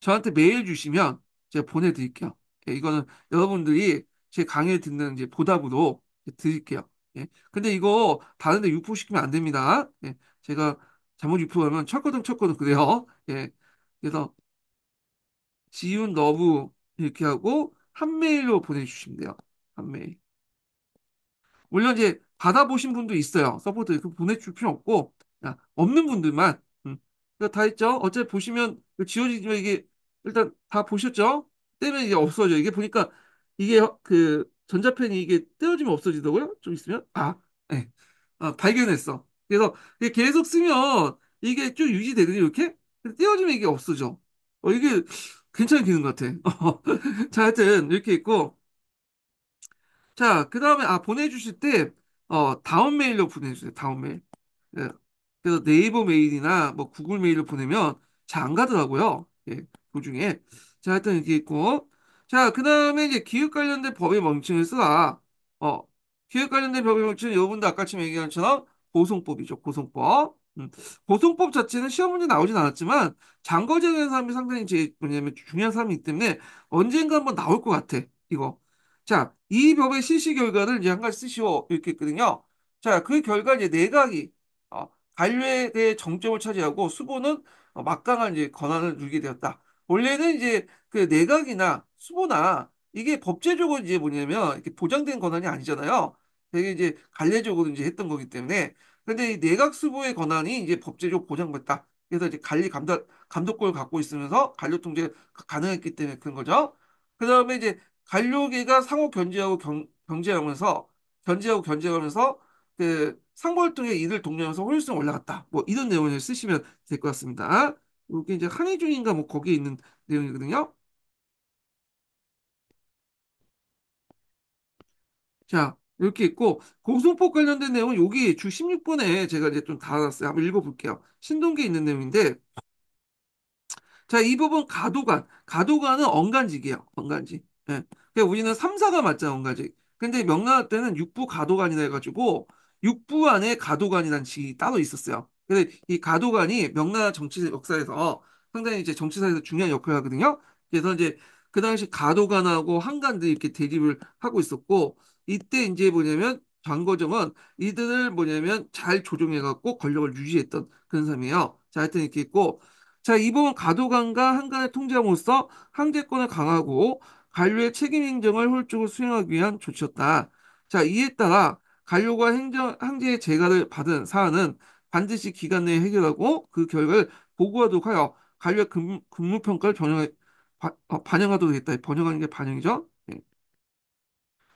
저한테 메일 주시면 제가 보내드릴게요. 예, 이거는 여러분들이 제 강의 듣는 이제 보답으로 드릴게요. 예. 근데 이거 다른 데 유포시키면 안 됩니다. 예. 제가 잘못 유포하면 철거등 철거등 그래요. 예. 그래서 지윤 너브 이렇게 하고 한 메일로 보내주시면 돼요. 판매. 물론 이제 받아보신 분도 있어요. 서포트 그 보내줄 필요 없고 아, 없는 분들만 음. 다 했죠. 어차피 보시면 그 지워지죠. 이게 일단 다 보셨죠? 떼면 이게 없어져. 이게 보니까 이게 그 전자펜이 이게 떼어지면 없어지더라고요. 좀 있으면 아, 네. 아 발견했어. 그래서 계속 쓰면 이게 쭉 유지되거든요. 이렇게 떼어지면 이게 없어져. 어, 이게 괜찮은 기능 같아. 자, 하여튼 이렇게 있고 자, 그 다음에, 아, 보내주실 때, 어, 다음 메일로 보내주세요. 다음 메일. 예. 그래서 네이버 메일이나 뭐 구글 메일로 보내면 잘 안 가더라고요. 예, 그 중에. 자, 하여튼 이렇게 있고. 자, 그 다음에 이제 기획 관련된 법의 명칭을 쓰라. 어, 기획 관련된 법의 명칭은 여러분도 아까처럼 얘기한 것처럼 보송법이죠보송법 음. 보송법 자체는 시험 문제 나오진 않았지만 장거제라는 사람이 상당히 제일 뭐냐면 중요한 사람이기 때문에 언젠가 한번 나올 것 같아. 이거. 자, 이 법의 실시 결과를 이제 한 가지 쓰시오 이렇게 했거든요. 자, 그 결과 이제 내각이 네 어, 관료에 대해 정점을 차지하고 수보는 어, 막강한 이제 권한을 누리게 되었다. 원래는 이제 그 내각이나 네 수보나 이게 법제적으로 이제 뭐냐면 이렇게 보장된 권한이 아니잖아요. 되게 이제 관례적으로 이제 했던 거기 때문에 근데 이 내각 네 수보의 권한이 이제 법제적 보장됐다. 그래서 이제 관리 감독 감독권을 갖고 있으면서 관료 통제 가 가능했기 때문에 그런 거죠. 그 다음에 이제 관료계가 상호 견제하고 경, 경제하면서 견제하고 견제하면서 그 상벌등에 이를독려하면서 효율성 올라갔다. 뭐 이런 내용을 쓰시면 될 것 같습니다. 이게 이제 한의중인가 뭐 거기에 있는 내용이거든요. 자, 이렇게 있고 공성법 관련된 내용은 여기 주 16번에 제가 이제 좀 달아놨어요. 한번 읽어볼게요. 신동계에 있는 내용인데 자, 이 부분 가도관. 가도관은 언간직이에요. 언간직. 예. 그러니까 우리는 삼사가 맞잖아, 원가직. 근데 명나라 때는 육부 가도관이라 해가지고 육부 안에 가도관이라는 직이 따로 있었어요. 근데 이 가도관이 명나라 정치 역사에서 상당히 이제 정치사에서 중요한 역할을 하거든요. 그래서 이제 그 당시 가도관하고 한간들이 이렇게 대립을 하고 있었고 이때 이제 뭐냐면 장거정은 이들을 뭐냐면 잘 조종해갖고 권력을 유지했던 그런 사람이에요. 자, 하여튼 이렇게 있고 자, 이번 가도관과 한간을 통제함으로써 항제권을 강하고 관료의 책임 행정을 홀쭉을 수행하기 위한 조치였다. 자, 이에 따라 관료가 행정, 항제의 재가를 받은 사안은 반드시 기간 내에 해결하고 그 결과를 보고하도록 하여 관료의 근무 평가를 변형해, 바, 어, 반영하도록 했다. 번역하는 게 반영이죠. 네.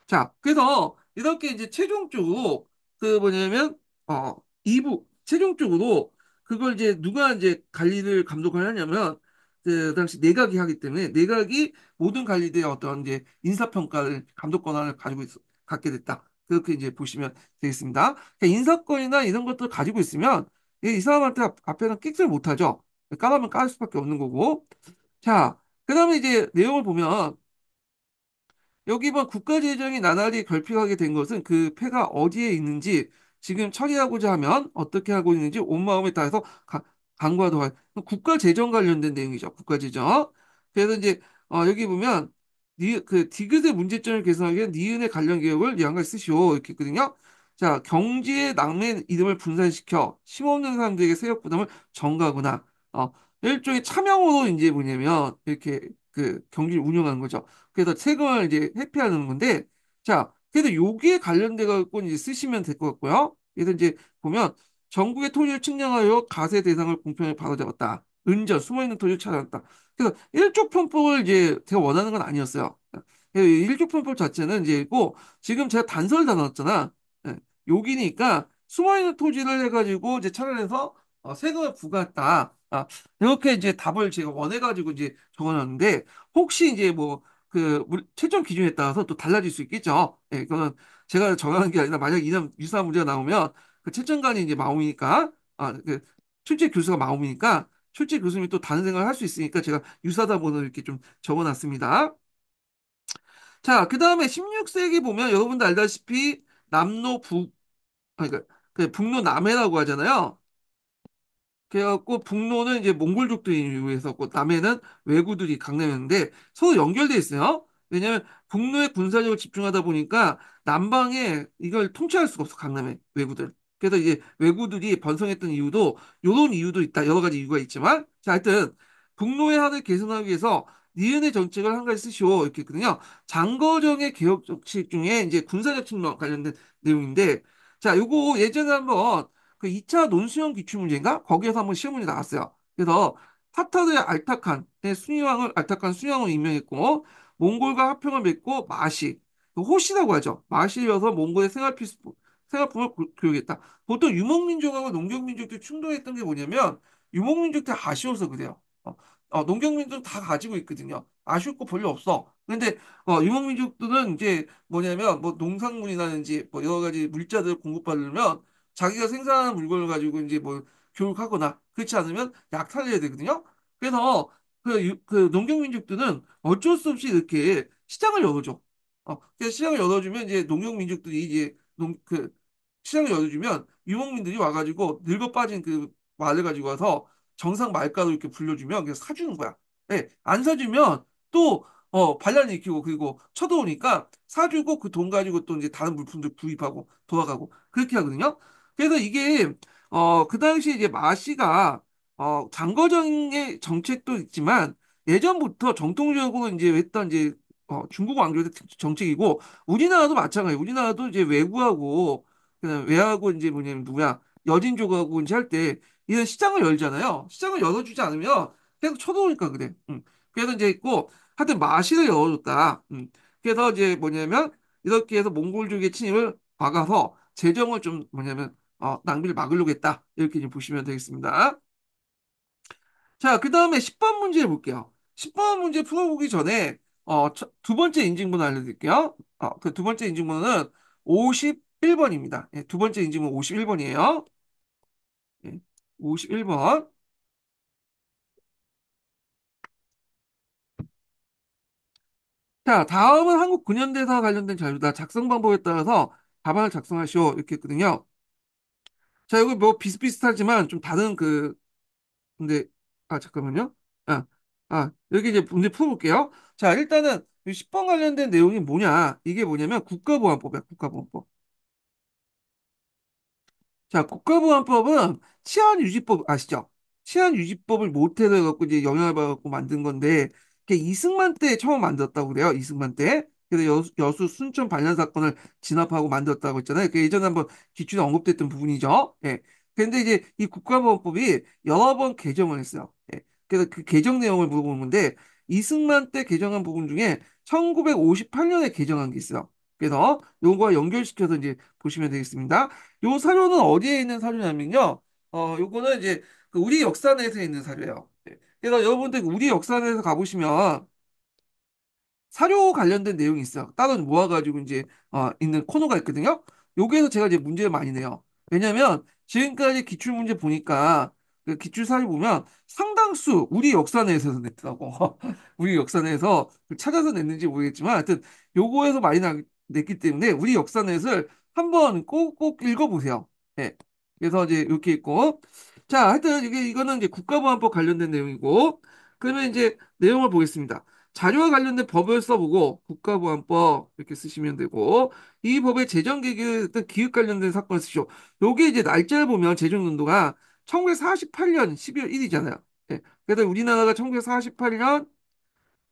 자, 그래서 이렇게 이제 최종적으로 그 뭐냐면 어 2부 최종적으로 그걸 이제 누가 이제 관리를 감독을 하냐면 그 당시 내각이 하기 때문에 내각이 모든 관리들의 어떤 이제 인사평가를 감독 권한을 가지고 있, 갖게 됐다. 그렇게 이제 보시면 되겠습니다. 그러니까 인사권이나 이런 것들 을 가지고 있으면 이 사람한테 앞에는 끽을 못하죠. 까라면 까일 수밖에 없는 거고. 자, 그 다음에 이제 내용을 보면 여기 번 뭐 국가재정이 나날이 결핍하게 된 것은 그 폐가 어디에 있는지 지금 처리하고자 하면 어떻게 하고 있는지 온 마음에 따라서 가, 강과도 할 국가 재정 관련된 내용이죠. 국가 재정. 그래서 이제 어, 여기 보면 니, 그 디귿의 문제점을 개선하기 위한 니은의 관련 계획을 양가에 쓰시오 이렇게 했거든요. 자, 경제의 낭만 이름을 분산시켜 심없는 사람들에게 세력 부담을 전가구나. 어, 일종의 차명으로 이제 뭐냐면 이렇게 그 경기를 운영하는 거죠. 그래서 세금을 이제 회피하는 건데, 자, 그래서 여기에 관련돼 갖고 이제 쓰시면 될 것 같고요. 그래서 이제 보면 전국의 토지를 측량하여 가세 대상을 공평하게 받아들였다. 은전, 숨어있는 토지를 찾아왔다 그래서 일조 편법을 이제 제가 원하는 건 아니었어요. 예, 일조 편법 자체는 이제 있고, 지금 제가 단서를 다 넣었잖아. 여기니까 예, 숨어있는 토지를 해가지고 이제 찾아내서 어, 세금을 부과했다. 아, 이렇게 이제 답을 제가 원해가지고 이제 적어놨는데, 혹시 이제 뭐, 그, 최종 기준에 따라서 또 달라질 수 있겠죠. 예, 그거는 제가 정하는 게 아니라 만약 이런 유사한 문제가 나오면 그 채점관이 이제 마음이니까 아, 그 출제 교수가 마음이니까 출제 교수님이 또 다른 생각을 할 수 있으니까 제가 유사다 번호 이렇게 좀 적어놨습니다. 자, 그 다음에 16세기 보면 여러분들 알다시피 남로 북, 아 그러니까 그 북로 남해라고 하잖아요. 그래갖고 북로는 이제 몽골족들이 유해서고 남해는 왜구들이 강남이었는데 서로 연결돼 있어요. 왜냐하면 북로에 군사력을 집중하다 보니까 남방에 이걸 통치할 수가 없어 강남에 왜구들. 그래서 이제 왜구들이 번성했던 이유도 이런 이유도 있다. 여러 가지 이유가 있지만 자 하여튼 북로의 한을 개선하기 위해서 니은의 정책을 한 가지 쓰시오 이렇게 했거든요. 장거정의 개혁 정책 중에 이제 군사적책론 관련된 내용인데 자 요거 예전에 한번 그 2차 논수형 기출문제인가 거기에서 한번 시험문제 나왔어요. 그래서 타타르의 알타칸, 네, 순위왕을 알타칸 순위왕을 임명했고 몽골과 합평을 맺고 마시, 그 호시라고 하죠. 마시여서 몽골의 생활 필수 품 생각보다 교육했다. 그, 보통 유목민족하고 농경민족들 충돌했던 게 뭐냐면 유목민족들 아쉬워서 그래요. 어, 어, 농경민족 다 가지고 있거든요. 아쉬울 거 별로 없어. 근데 어, 유목민족들은 이제 뭐냐면 뭐 농산물이라든지 뭐 여러 가지 물자들을 공급받으면 자기가 생산하는 물건을 가지고 이제 뭐 교육하거나 그렇지 않으면 약탈해야 되거든요. 그래서 그, 유, 그 농경민족들은 어쩔 수 없이 이렇게 시장을 열어줘. 어, 그래서 시장을 열어주면 이제 농경민족들이 이제 농, 그 시장에 열어주면 유목민들이 와가지고 늙어 빠진 그 말을 가지고 와서 정상 말가로 이렇게 불려주면 그냥 사주는 거야. 네, 안 사주면 또 어, 반란을 일으키고 그리고 쳐들어오니까 사주고 그 돈 가지고 또 이제 다른 물품들 구입하고 돌아가고 그렇게 하거든요. 그래서 이게 어, 그 당시 이제 마씨가 어, 장거정의 정책도 있지만 예전부터 정통적으로 이제 했던 이제 어, 중국 왕조의 정책이고 우리나라도 마찬가지예요. 우리나라도 이제 외구하고 그 외하고 이제 뭐냐면 누구야 여진족하고 이제 할 때 이런 시장을 열잖아요. 시장을 열어주지 않으면 계속 쳐들어오니까 그래. 음. 그래서 이제 있고 하여튼 마시를 열어줬다. 음. 그래서 이제 뭐냐면 이렇게 해서 몽골족의 침입을 막아서 재정을 좀 뭐냐면 어, 낭비를 막으려고 했다. 이렇게 좀 보시면 되겠습니다. 자, 그 다음에 10번 문제 볼게요. 10번 문제 풀어보기 전에 어, 두 번째 인증번호 알려드릴게요. 어, 그 두 번째 인증번호는 50 1번입니다. 예, 두 번째 인증은 51번이에요. 예, 51번. 자, 다음은 한국 근현대사와 관련된 자료다. 작성 방법에 따라서 답안을 작성하시오. 이렇게 했거든요. 자, 여기 뭐 비슷비슷하지만 좀 다른 그, 근데, 아, 잠깐만요. 아, 아, 여기 이제 문제 풀어볼게요. 자, 일단은 10번 관련된 내용이 뭐냐. 이게 뭐냐면 국가보안법이야, 국가보안법. 자, 국가보안법은 치안유지법 아시죠? 치안유지법을 모태로 해갖고 이제 영향을 받아갖고 만든 건데, 이게 이승만 때 처음 만들었다고 그래요. 이승만 때. 그래서 여수, 여수 순천 반란 사건을 진압하고 만들었다고 했잖아요. 그 예전에 한번 기출에 언급됐던 부분이죠. 예. 근데 이제 이 국가보안법이 여러 번 개정을 했어요. 예. 그래서 그 개정 내용을 물어보는 건데, 이승만 때 개정한 부분 중에 1958년에 개정한 게 있어요. 그래서 요거와 연결시켜서 이제 보시면 되겠습니다. 요 사료는 어디에 있는 사료냐면요. 어, 요거는 이제 그 우리 역사 내에서 있는 사료예요. 예. 그래서 여러분들 우리 역사 내에서 가보시면 사료 관련된 내용이 있어요. 따로 모아가지고 이제 어, 있는 코너가 있거든요. 여기에서 제가 이제 문제를 많이 내요. 왜냐면 지금까지 기출문제 보니까 그 기출사를 보면 상당수 우리 역사 내에서 냈다고 우리 역사 내에서 그 찾아서 냈는지 모르겠지만 하여튼 요거에서 많이 나, 냈기 때문에 우리 역사넷을 한번 꼭꼭 읽어보세요. 네. 그래서 이제 이렇게 있고 자 하여튼 이게 이거는 이제 국가보안법 관련된 내용이고 그러면 이제 내용을 보겠습니다. 자료와 관련된 법을 써보고 국가보안법 이렇게 쓰시면 되고 이 법의 재정개혁 기획 관련된 사건을 쓰시오. 요게 이제 날짜를 보면 재정연도가 1948년 12월 1일이잖아요. 예. 그래서 우리나라가 1948년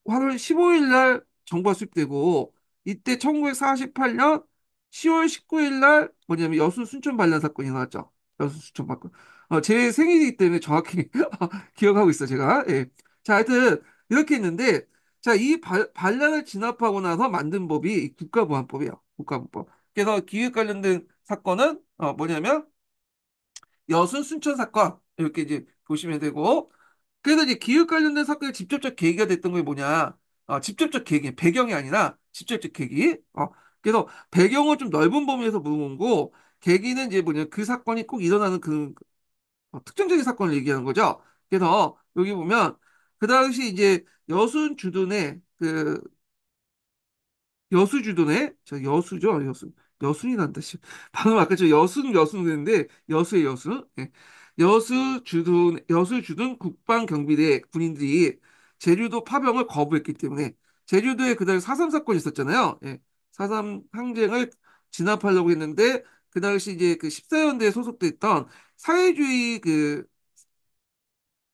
8월 15일 날 정부가 수립되고 이때 1948년 10월 19일 날 뭐냐면 여수 순천 반란 사건이 나왔죠. 여수 순천 반란. 어, 제 생일이기 때문에 정확히 기억하고 있어 제가. 예. 자, 하여튼 이렇게 했는데 자, 이 바, 반란을 진압하고 나서 만든 법이 국가보안법이에요. 국가보안법. 그래서 기획 관련된 사건은 어, 뭐냐면 여수 순천 사건 이렇게 이제 보시면 되고 그래서 이제 기획 관련된 사건이 직접적 계기가 됐던 게 뭐냐? 어, 직접적 계기 배경이 아니라 직접적 계기. 어, 그래서 배경은 좀 넓은 범위에서 물어본 고 계기는 이제 뭐냐 그 사건이 꼭 일어나는 그 어, 특정적인 사건을 얘기하는 거죠. 그래서 여기 보면 그 당시 이제 여순 주둔의 그 여수 주둔의 저 여수죠 여수 여순이 란 뜻이. 방금 아까 저 여순 여순 그랬는데 여수의 여수 예. 여수 주둔 여수 주둔 국방경비대 군인들이 제주도 파병을 거부했기 때문에 제주도에 그날 4.3 사건이 있었잖아요. 예. 4.3 항쟁을 진압하려고 했는데 그 당시 이제 그 14연대에 소속돼 있던 사회주의 그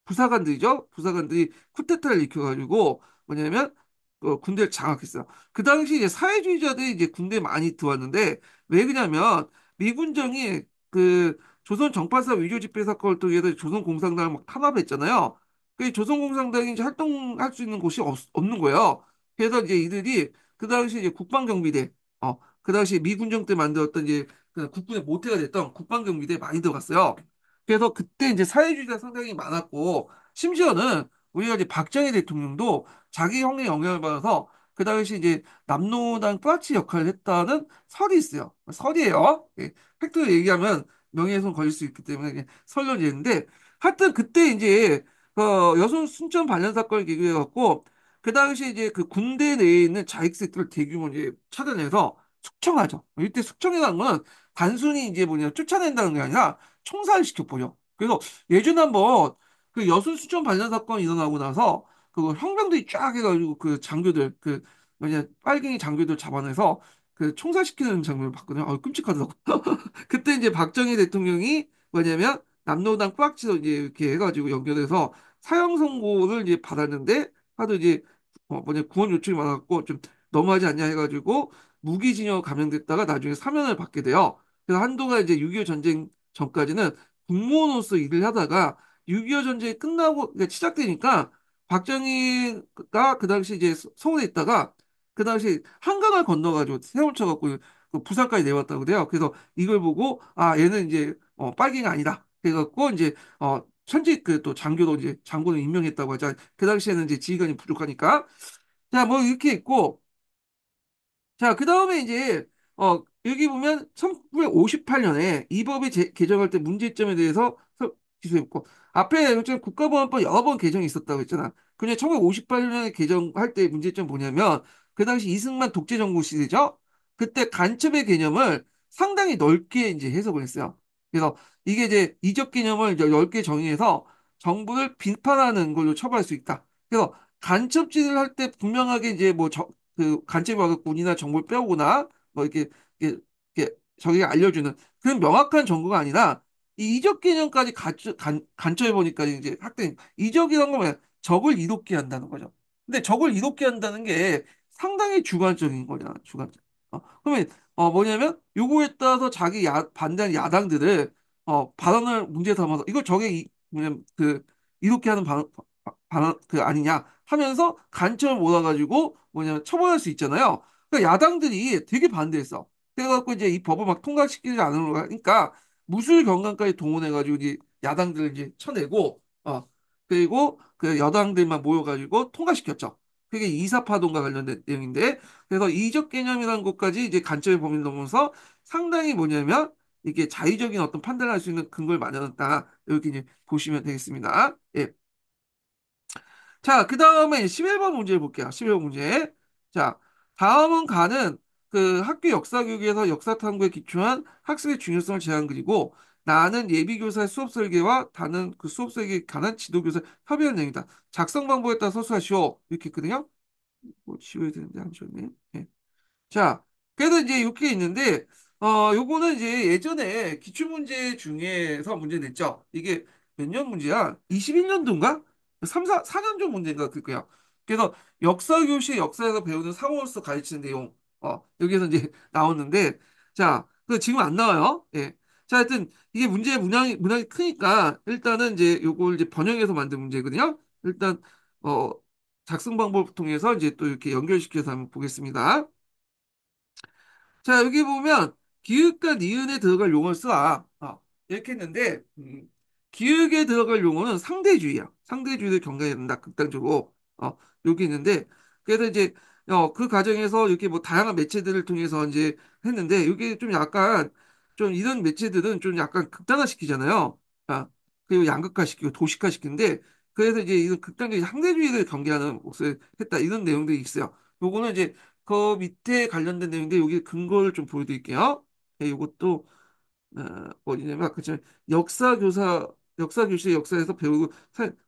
부사관들이죠. 부사관들이 쿠데타를 일으켜가지고 뭐냐면 어, 군대를 장악했어요. 그 당시 이제 사회주의자들이 이제 군대에 많이 들어왔는데 왜 그러냐면 미군정이 그 조선 정파사 위조 집회 사건을 통해서 조선 공산당을 막 탄압했잖아요. 그 조선 공산당이 이제 활동할 수 있는 곳이 없, 없는 거예요. 그래서 이제 이들이 그 당시 이제 국방경비대, 어, 그 당시 미군정 때 만들었던 이제 그 국군의 모태가 됐던 국방경비대에 많이 들어갔어요. 그래서 그때 이제 사회주의자 상당히 많았고, 심지어는 우리가 이제 박정희 대통령도 자기 형의 영향을 받아서 그 당시 이제 남로당 뿌라치 역할을 했다는 설이 있어요. 설이에요. 예. 팩트로 얘기하면 명예훼손 걸릴 수 있기 때문에 설로 얘했는데 하여튼 그때 이제 어, 여성 순천 반련 사건을 계기해 로 갖고 그 당시 이제 그 군대 내에 있는 자익색들을 대규모 이제 찾아내서 숙청하죠. 이때 숙청이라는 건 단순히 이제 뭐냐 쫓아낸다는 게 아니라 총살시켜버려. 그래서 예전에 한번 그 여순 수천 반란 사건 이 일어나고 나서 그 형병들이 쫙 해가지고 그 장교들 그 뭐냐 빨갱이 장교들 잡아내서 그 총살시키는 장면을 봤거든요. 아, 끔찍하더라고. 그때 이제 박정희 대통령이 뭐냐면 남노당 꽉지로 이제 이렇게 해가지고 연결해서 사형 선고를 이제 받았는데 하도 이제 어, 뭐냐 구원 요청이 많았고 좀 너무하지 않냐 해가지고 무기징역 감형됐다가 나중에 사면을 받게 돼요. 그래서 한동안 이제 6.25 전쟁 전까지는 공무원으로서 일을 하다가 6.25 전쟁이 끝나고 그러니까 시작되니까 박정희가 그 당시 이제 서울에 있다가 그 당시 한강을 건너가지고 세월 쳐갖고 그 부산까지 내왔다고 그래요. 그래서 이걸 보고 아 얘는 이제 어, 빨갱이가 아니다. 그래갖고 이제 어 천직그또 장교도 이제 장군을 임명했다고 하자. 그 당시에는 이제 지휘관이 부족하니까 자 뭐 이렇게 있고 자그 다음에 이제 어 여기 보면 1958년에 이 법이 제, 개정할 때 문제점에 대해서 기소했고 앞에 국가보안법 여러 번 개정이 있었다고 했잖아. 근데 1958년에 개정할 때 문제점 뭐냐면 그 당시 이승만 독재 정부 시대죠. 그때 간첩의 개념을 상당히 넓게 이제 해석을 했어요. 그래서 이게 이제 이적 개념을 10개 정의해서 정부를 비판하는 걸로 처벌할 수 있다. 그래서 간첩질을 할 때 분명하게 이제 뭐 저, 그 간첩이 와서 군이나 정부를 빼오거나 뭐 이렇게, 이렇게, 이렇게 저기 알려주는 그런 명확한 정보가 아니라 이 이적 개념까지 간첩해 간, 첩 보니까 이제 학생 이적이란 건 뭐냐? 적을 이롭게 한다는 거죠. 근데 적을 이롭게 한다는 게 상당히 주관적인 거냐, 주관적. 어, 그러면 어, 뭐냐면 요거에 따라서 자기 야, 반대하 야당들을 어, 발언을 문제 삼아서 이걸 저게 이, 뭐냐면 그 이렇게 하는 발언, 발언 그 아니냐 하면서 간첩을 몰아가지고 뭐냐면 처벌할 수 있잖아요. 그러니까 야당들이 되게 반대했어. 그래갖고 이제 이 법을 막 통과시키지 않으려고 하니까 무술 경관까지 동원해가지고 이제 야당들을 이제 쳐내고 어 그리고 그 여당들만 모여가지고 통과시켰죠. 그게 이사파동과 관련된 내용인데 그래서 이적 개념이라는 것까지 이제 관점의 범위를 넘어서 상당히 뭐냐면 이게 자의적인 어떤 판단을 할 수 있는 근거를 마련했다. 이렇게 이제 보시면 되겠습니다. 예. 자, 그 다음에 11번 문제를 볼게요. 11번 문제. 자, 다음은 가는 그 학교 역사 교육에서 역사 탐구에 기초한 학습의 중요성을 제안 그리고 나는 예비교사의 수업 설계와 다른 그 수업 설계에 관한 지도교사 협의한 내용이다. 작성 방법에 따라 서술하시오. 이렇게 있거든요. 뭐 지워야 되는데 안 지웠네. 네. 자, 그래서 이제 이렇게 있는데, 어, 요거는 이제 예전에 기출문제 중에서 문제 냈죠. 이게 몇 년 문제야? 21년도인가? 3, 4, 4년 전 문제인가 그럴 거야. 그래서 역사교시 역사에서 배우는 상호로서 가르치는 내용, 어, 여기에서 이제 나오는데, 자, 그 지금 안 나와요. 예. 자, 하여튼 이게 문제의 문항이 문항이 크니까 일단은 이제 요걸 이제 번역해서 만든 문제거든요. 일단 어 작성 방법을 통해서 이제 또 이렇게 연결시켜서 한번 보겠습니다. 자, 여기 보면 기획과 니은에 들어갈 용어를 써라 어, 아, 아, 이렇게 했는데 음, 기획에 들어갈 용어는 상대주의야. 상대주의를 경계해야 된다. 극단적으로. 어, 여기 있는데 그래서 이제 어, 그 과정에서 이렇게 뭐 다양한 매체들을 통해서 이제 했는데 이게 좀 약간 좀 이런 매체들은 좀 약간 극단화시키잖아요. 아, 그리고 양극화시키고 도식화시키는데 그래서 이제 이런 극단적인 학내주의를 경계하는 몫을 했다 이런 내용들이 있어요. 요거는 이제 그 밑에 관련된 내용인데 여기 근거를 좀 보여드릴게요. 네, 요것도 어, 어디냐면 아까 역사 교사 역사 교실 역사에서 배우고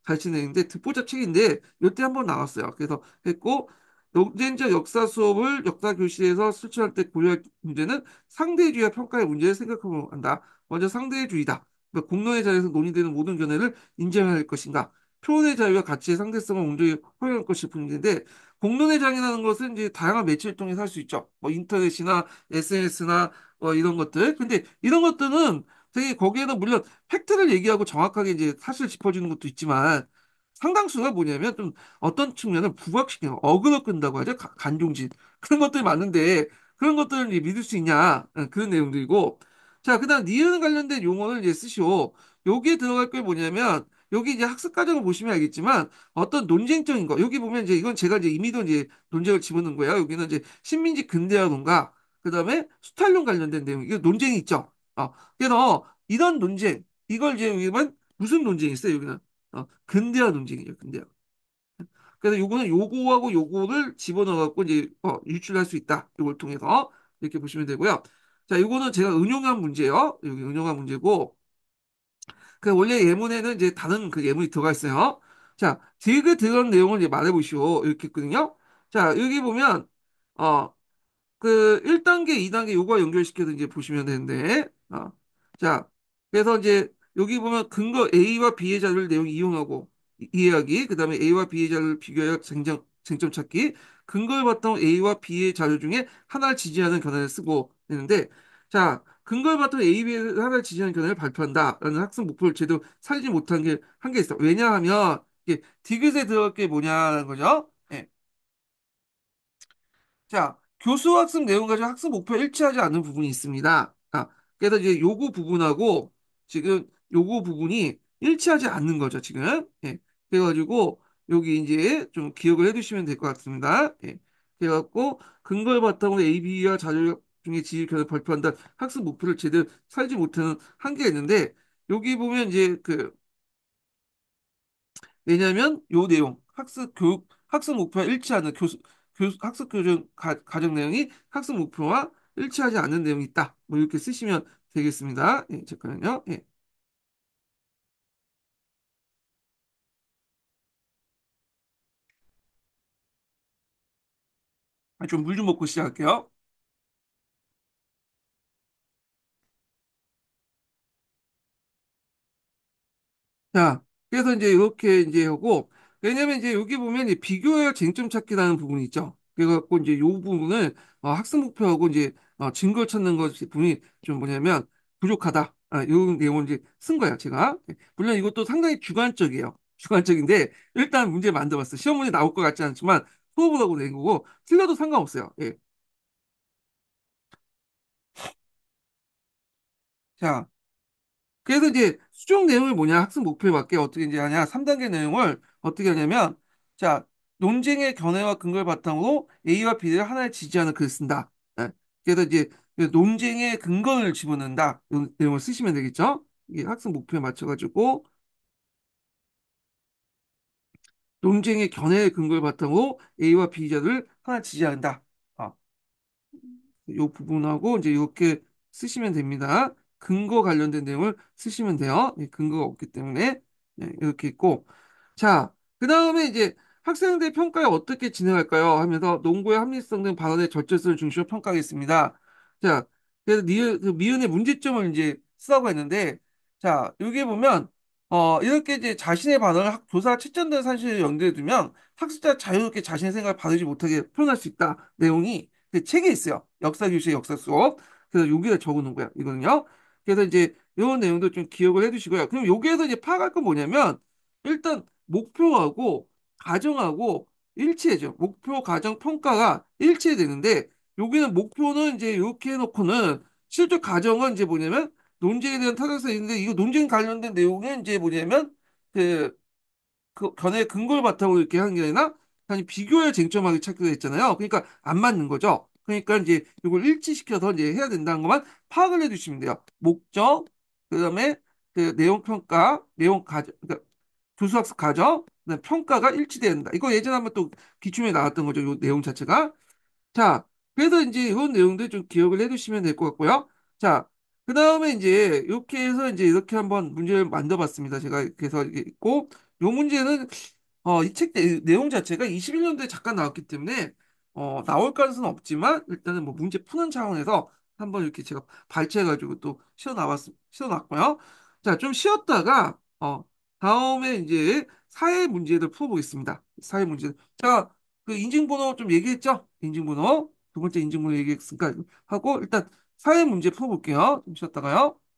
가르치는 내용인데 듣보잡 책인데 이때 한 번 나왔어요. 그래서 했고 논쟁적 역사 수업을 역사 교실에서 실천할 때 고려할 문제는 상대주의와 평가의 문제를 생각하면 한다. 먼저 상대주의다. 그러니까 공론의 자리에서 논의되는 모든 견해를 인정해야 할 것인가. 표현의 자유와 가치의 상대성을 온전히 허용할 것이 분인데 공론의 장이라는 것은 이제 다양한 매체를 통해서 할 수 있죠. 뭐 인터넷이나 SNS나 뭐 어 이런 것들. 근데 이런 것들은 되게 거기에는 물론 팩트를 얘기하고 정확하게 이제 사실 짚어주는 것도 있지만 상당수가 뭐냐면 좀 어떤 측면을 부각시키는 어그로 끈다고 하죠 간종진 그런 것들이 많은데 그런 것들을 믿을 수 있냐 예, 그런 내용들이고 자 그다음 니은 관련된 용어를 이제 쓰시오 여기에 들어갈 게 뭐냐면 여기 이제 학습 과정을 보시면 알겠지만 어떤 논쟁적인 거 여기 보면 이제 이건 제가 이제 임의로 이제 논쟁을 집어넣은 거예요 여기는 이제 식민지 근대화론과 그다음에 수탈론 관련된 내용 이거 논쟁이 있죠 어 그래서 이런 논쟁 이걸 이제 여기면 무슨 논쟁이 있어요 여기는 어, 근대한 움직임이죠. 근대한. 그래서 요거는 요거하고 요거를 집어넣어갖고 이제 어, 유출할 수 있다. 요걸 통해서 이렇게 보시면 되고요. 자, 요거는 제가 응용한 문제예요. 여기 응용한 문제고. 그 원래 예문에는 이제 다른 그 예문이 들어가 있어요. 자, 디귿 들어간 내용을 이제 말해보시오. 이렇게 있거든요. 자, 여기 보면, 어, 그 1단계, 2단계 요거와 연결시켜서 이제 보시면 되는데, 어, 자, 그래서 이제 여기 보면 근거 A와 B의 자료를 내용 이용하고 이해하기, 그 다음에 A와 B의 자료를 비교하여 쟁점, 쟁점 찾기, 근거를 봤던 A와 B의 자료 중에 하나를 지지하는 견해를 쓰고 있는데, 자, 근거를 봤던 으로 A, B를 하나를 지지하는 견해를 발표한다라는 학습 목표를 제대로 살리지 못한 게, 한 게 있어. 왜냐하면, 이게 디귿에 들어갈 게 뭐냐는 거죠. 예. 자, 교수 학습 내용 가지고 학습 목표가 일치하지 않는 부분이 있습니다. 아, 그래서 이제 요구 부분하고 지금 요거 부분이 일치하지 않는 거죠, 지금. 예. 그래가지고, 여기 이제 좀 기억을 해두시면 될 것 같습니다. 예. 그래갖고, 근거를 바탕으로 A, B와 자료 중에 지휘견을 발표한다. 학습 목표를 제대로 살지 못하는 한계가 있는데, 여기 보면 이제 그, 왜냐면 요 내용, 학습 교육, 학습 목표와 일치하는 교수, 교수 학습 교정 가, 과정 내용이 학습 목표와 일치하지 않는 내용이 있다. 뭐 이렇게 쓰시면 되겠습니다. 예, 잠깐만요. 예. 좀물좀 먹고 시작할게요. 자, 그래서 이제 이렇게 이제 하고, 왜냐면 이제 여기 보면 이 비교열 쟁점 찾기라는 부분이 있죠. 그래갖고 이제 요 부분을 어, 학습 목표하고 이제 어, 증거 찾는 것 부분이 좀 뭐냐면 부족하다. 아, 요 내용을 이제 쓴 거예요, 제가. 예, 물론 이것도 상당히 주관적이에요. 주관적인데, 일단 문제 만들어봤어요. 시험 문제 나올 것 같지 않지만, 후보라고 낸 거고 틀려도 상관없어요. 예. 자, 그래서 이제 수정 내용이 뭐냐 학습 목표에 맞게 어떻게 이제 하냐 3단계 내용을 어떻게 하냐면 자 논쟁의 견해와 근거를 바탕으로 A와 B를 하나의 지지하는 글을 쓴다. 네. 그래서 이제 논쟁의 근거를 집어넣는다. 이 내용을 쓰시면 되겠죠. 이게 학습 목표에 맞춰가지고 논쟁의 견해의 근거를 바탕으로 A와 B자를 하나 지지한다. 아, 요 부분하고 이제 이렇게 쓰시면 됩니다. 근거 관련된 내용을 쓰시면 돼요. 예, 근거가 없기 때문에 네, 이렇게 있고 자, 그 다음에 이제 학생들 평가에 어떻게 진행할까요? 하면서 농구의 합리성 등 발언의 절제성을 중시로 평가하겠습니다. 자, 그래서 미은, 미운의 문제점을 이제 쓰라고 했는데 자, 여기 에 보면 어, 이렇게 이제 자신의 반응을 교사가 채점된 사실을 연결해 두면 학습자 자유롭게 자신의 생각을 받르지 못하게 표현할 수 있다. 내용이 그 책에 있어요. 역사교실 역사 수업. 그래서 여기에 적어 놓은 거야. 이거는요. 그래서 이제 이런 내용도 좀 기억을 해 두시고요. 그럼 여기에서 이제 파악할 건 뭐냐면 일단 목표하고 가정하고 일치해져. 목표, 가정, 평가가 일치해야 되는데 여기는 목표는 이제 이렇게 해놓고는 실제 가정은 이제 뭐냐면 논쟁에 대한 타격성이 있는데 이거 논쟁 관련된 내용은 이제 뭐냐면 그, 그 견해의 근거를 바탕으로 이렇게 한 게 아니라 단지 비교에 쟁점하게 찾기로 했잖아요. 그러니까 안 맞는 거죠. 그러니까 이제 이걸 일치시켜서 이제 해야 된다는 것만 파악을 해주시면 돼요. 목적, 그다음에 그 내용 평가, 내용 그러니까 가정, 그러니까 교수학습 과정 평가가 일치 된다. 이거 예전에 한번 또 기출에 나왔던 거죠. 이 내용 자체가. 자, 그래서 이제 이런 내용들 좀 기억을 해두시면 될 것 같고요. 자, 그 다음에 이제 이렇게 해서 이제 이렇게 한번 문제를 만들어봤습니다. 제가 그래서 있고 요 문제는 어, 이 책 내용 자체가 21년도에 잠깐 나왔기 때문에 어, 나올 가능성은 없지만 일단은 뭐 문제 푸는 차원에서 한번 이렇게 제가 발췌해가지고 또 실어 나왔 실어 놨고요. 자, 좀 쉬었다가 어, 다음에 이제 사회 문제를 풀어보겠습니다. 사회 문제. 자, 그 인증번호 좀 얘기했죠? 인증번호 두 번째 인증번호 얘기했으니까 하고 일단 사회 문제 풀어볼게요. 좀 쉬었다가요.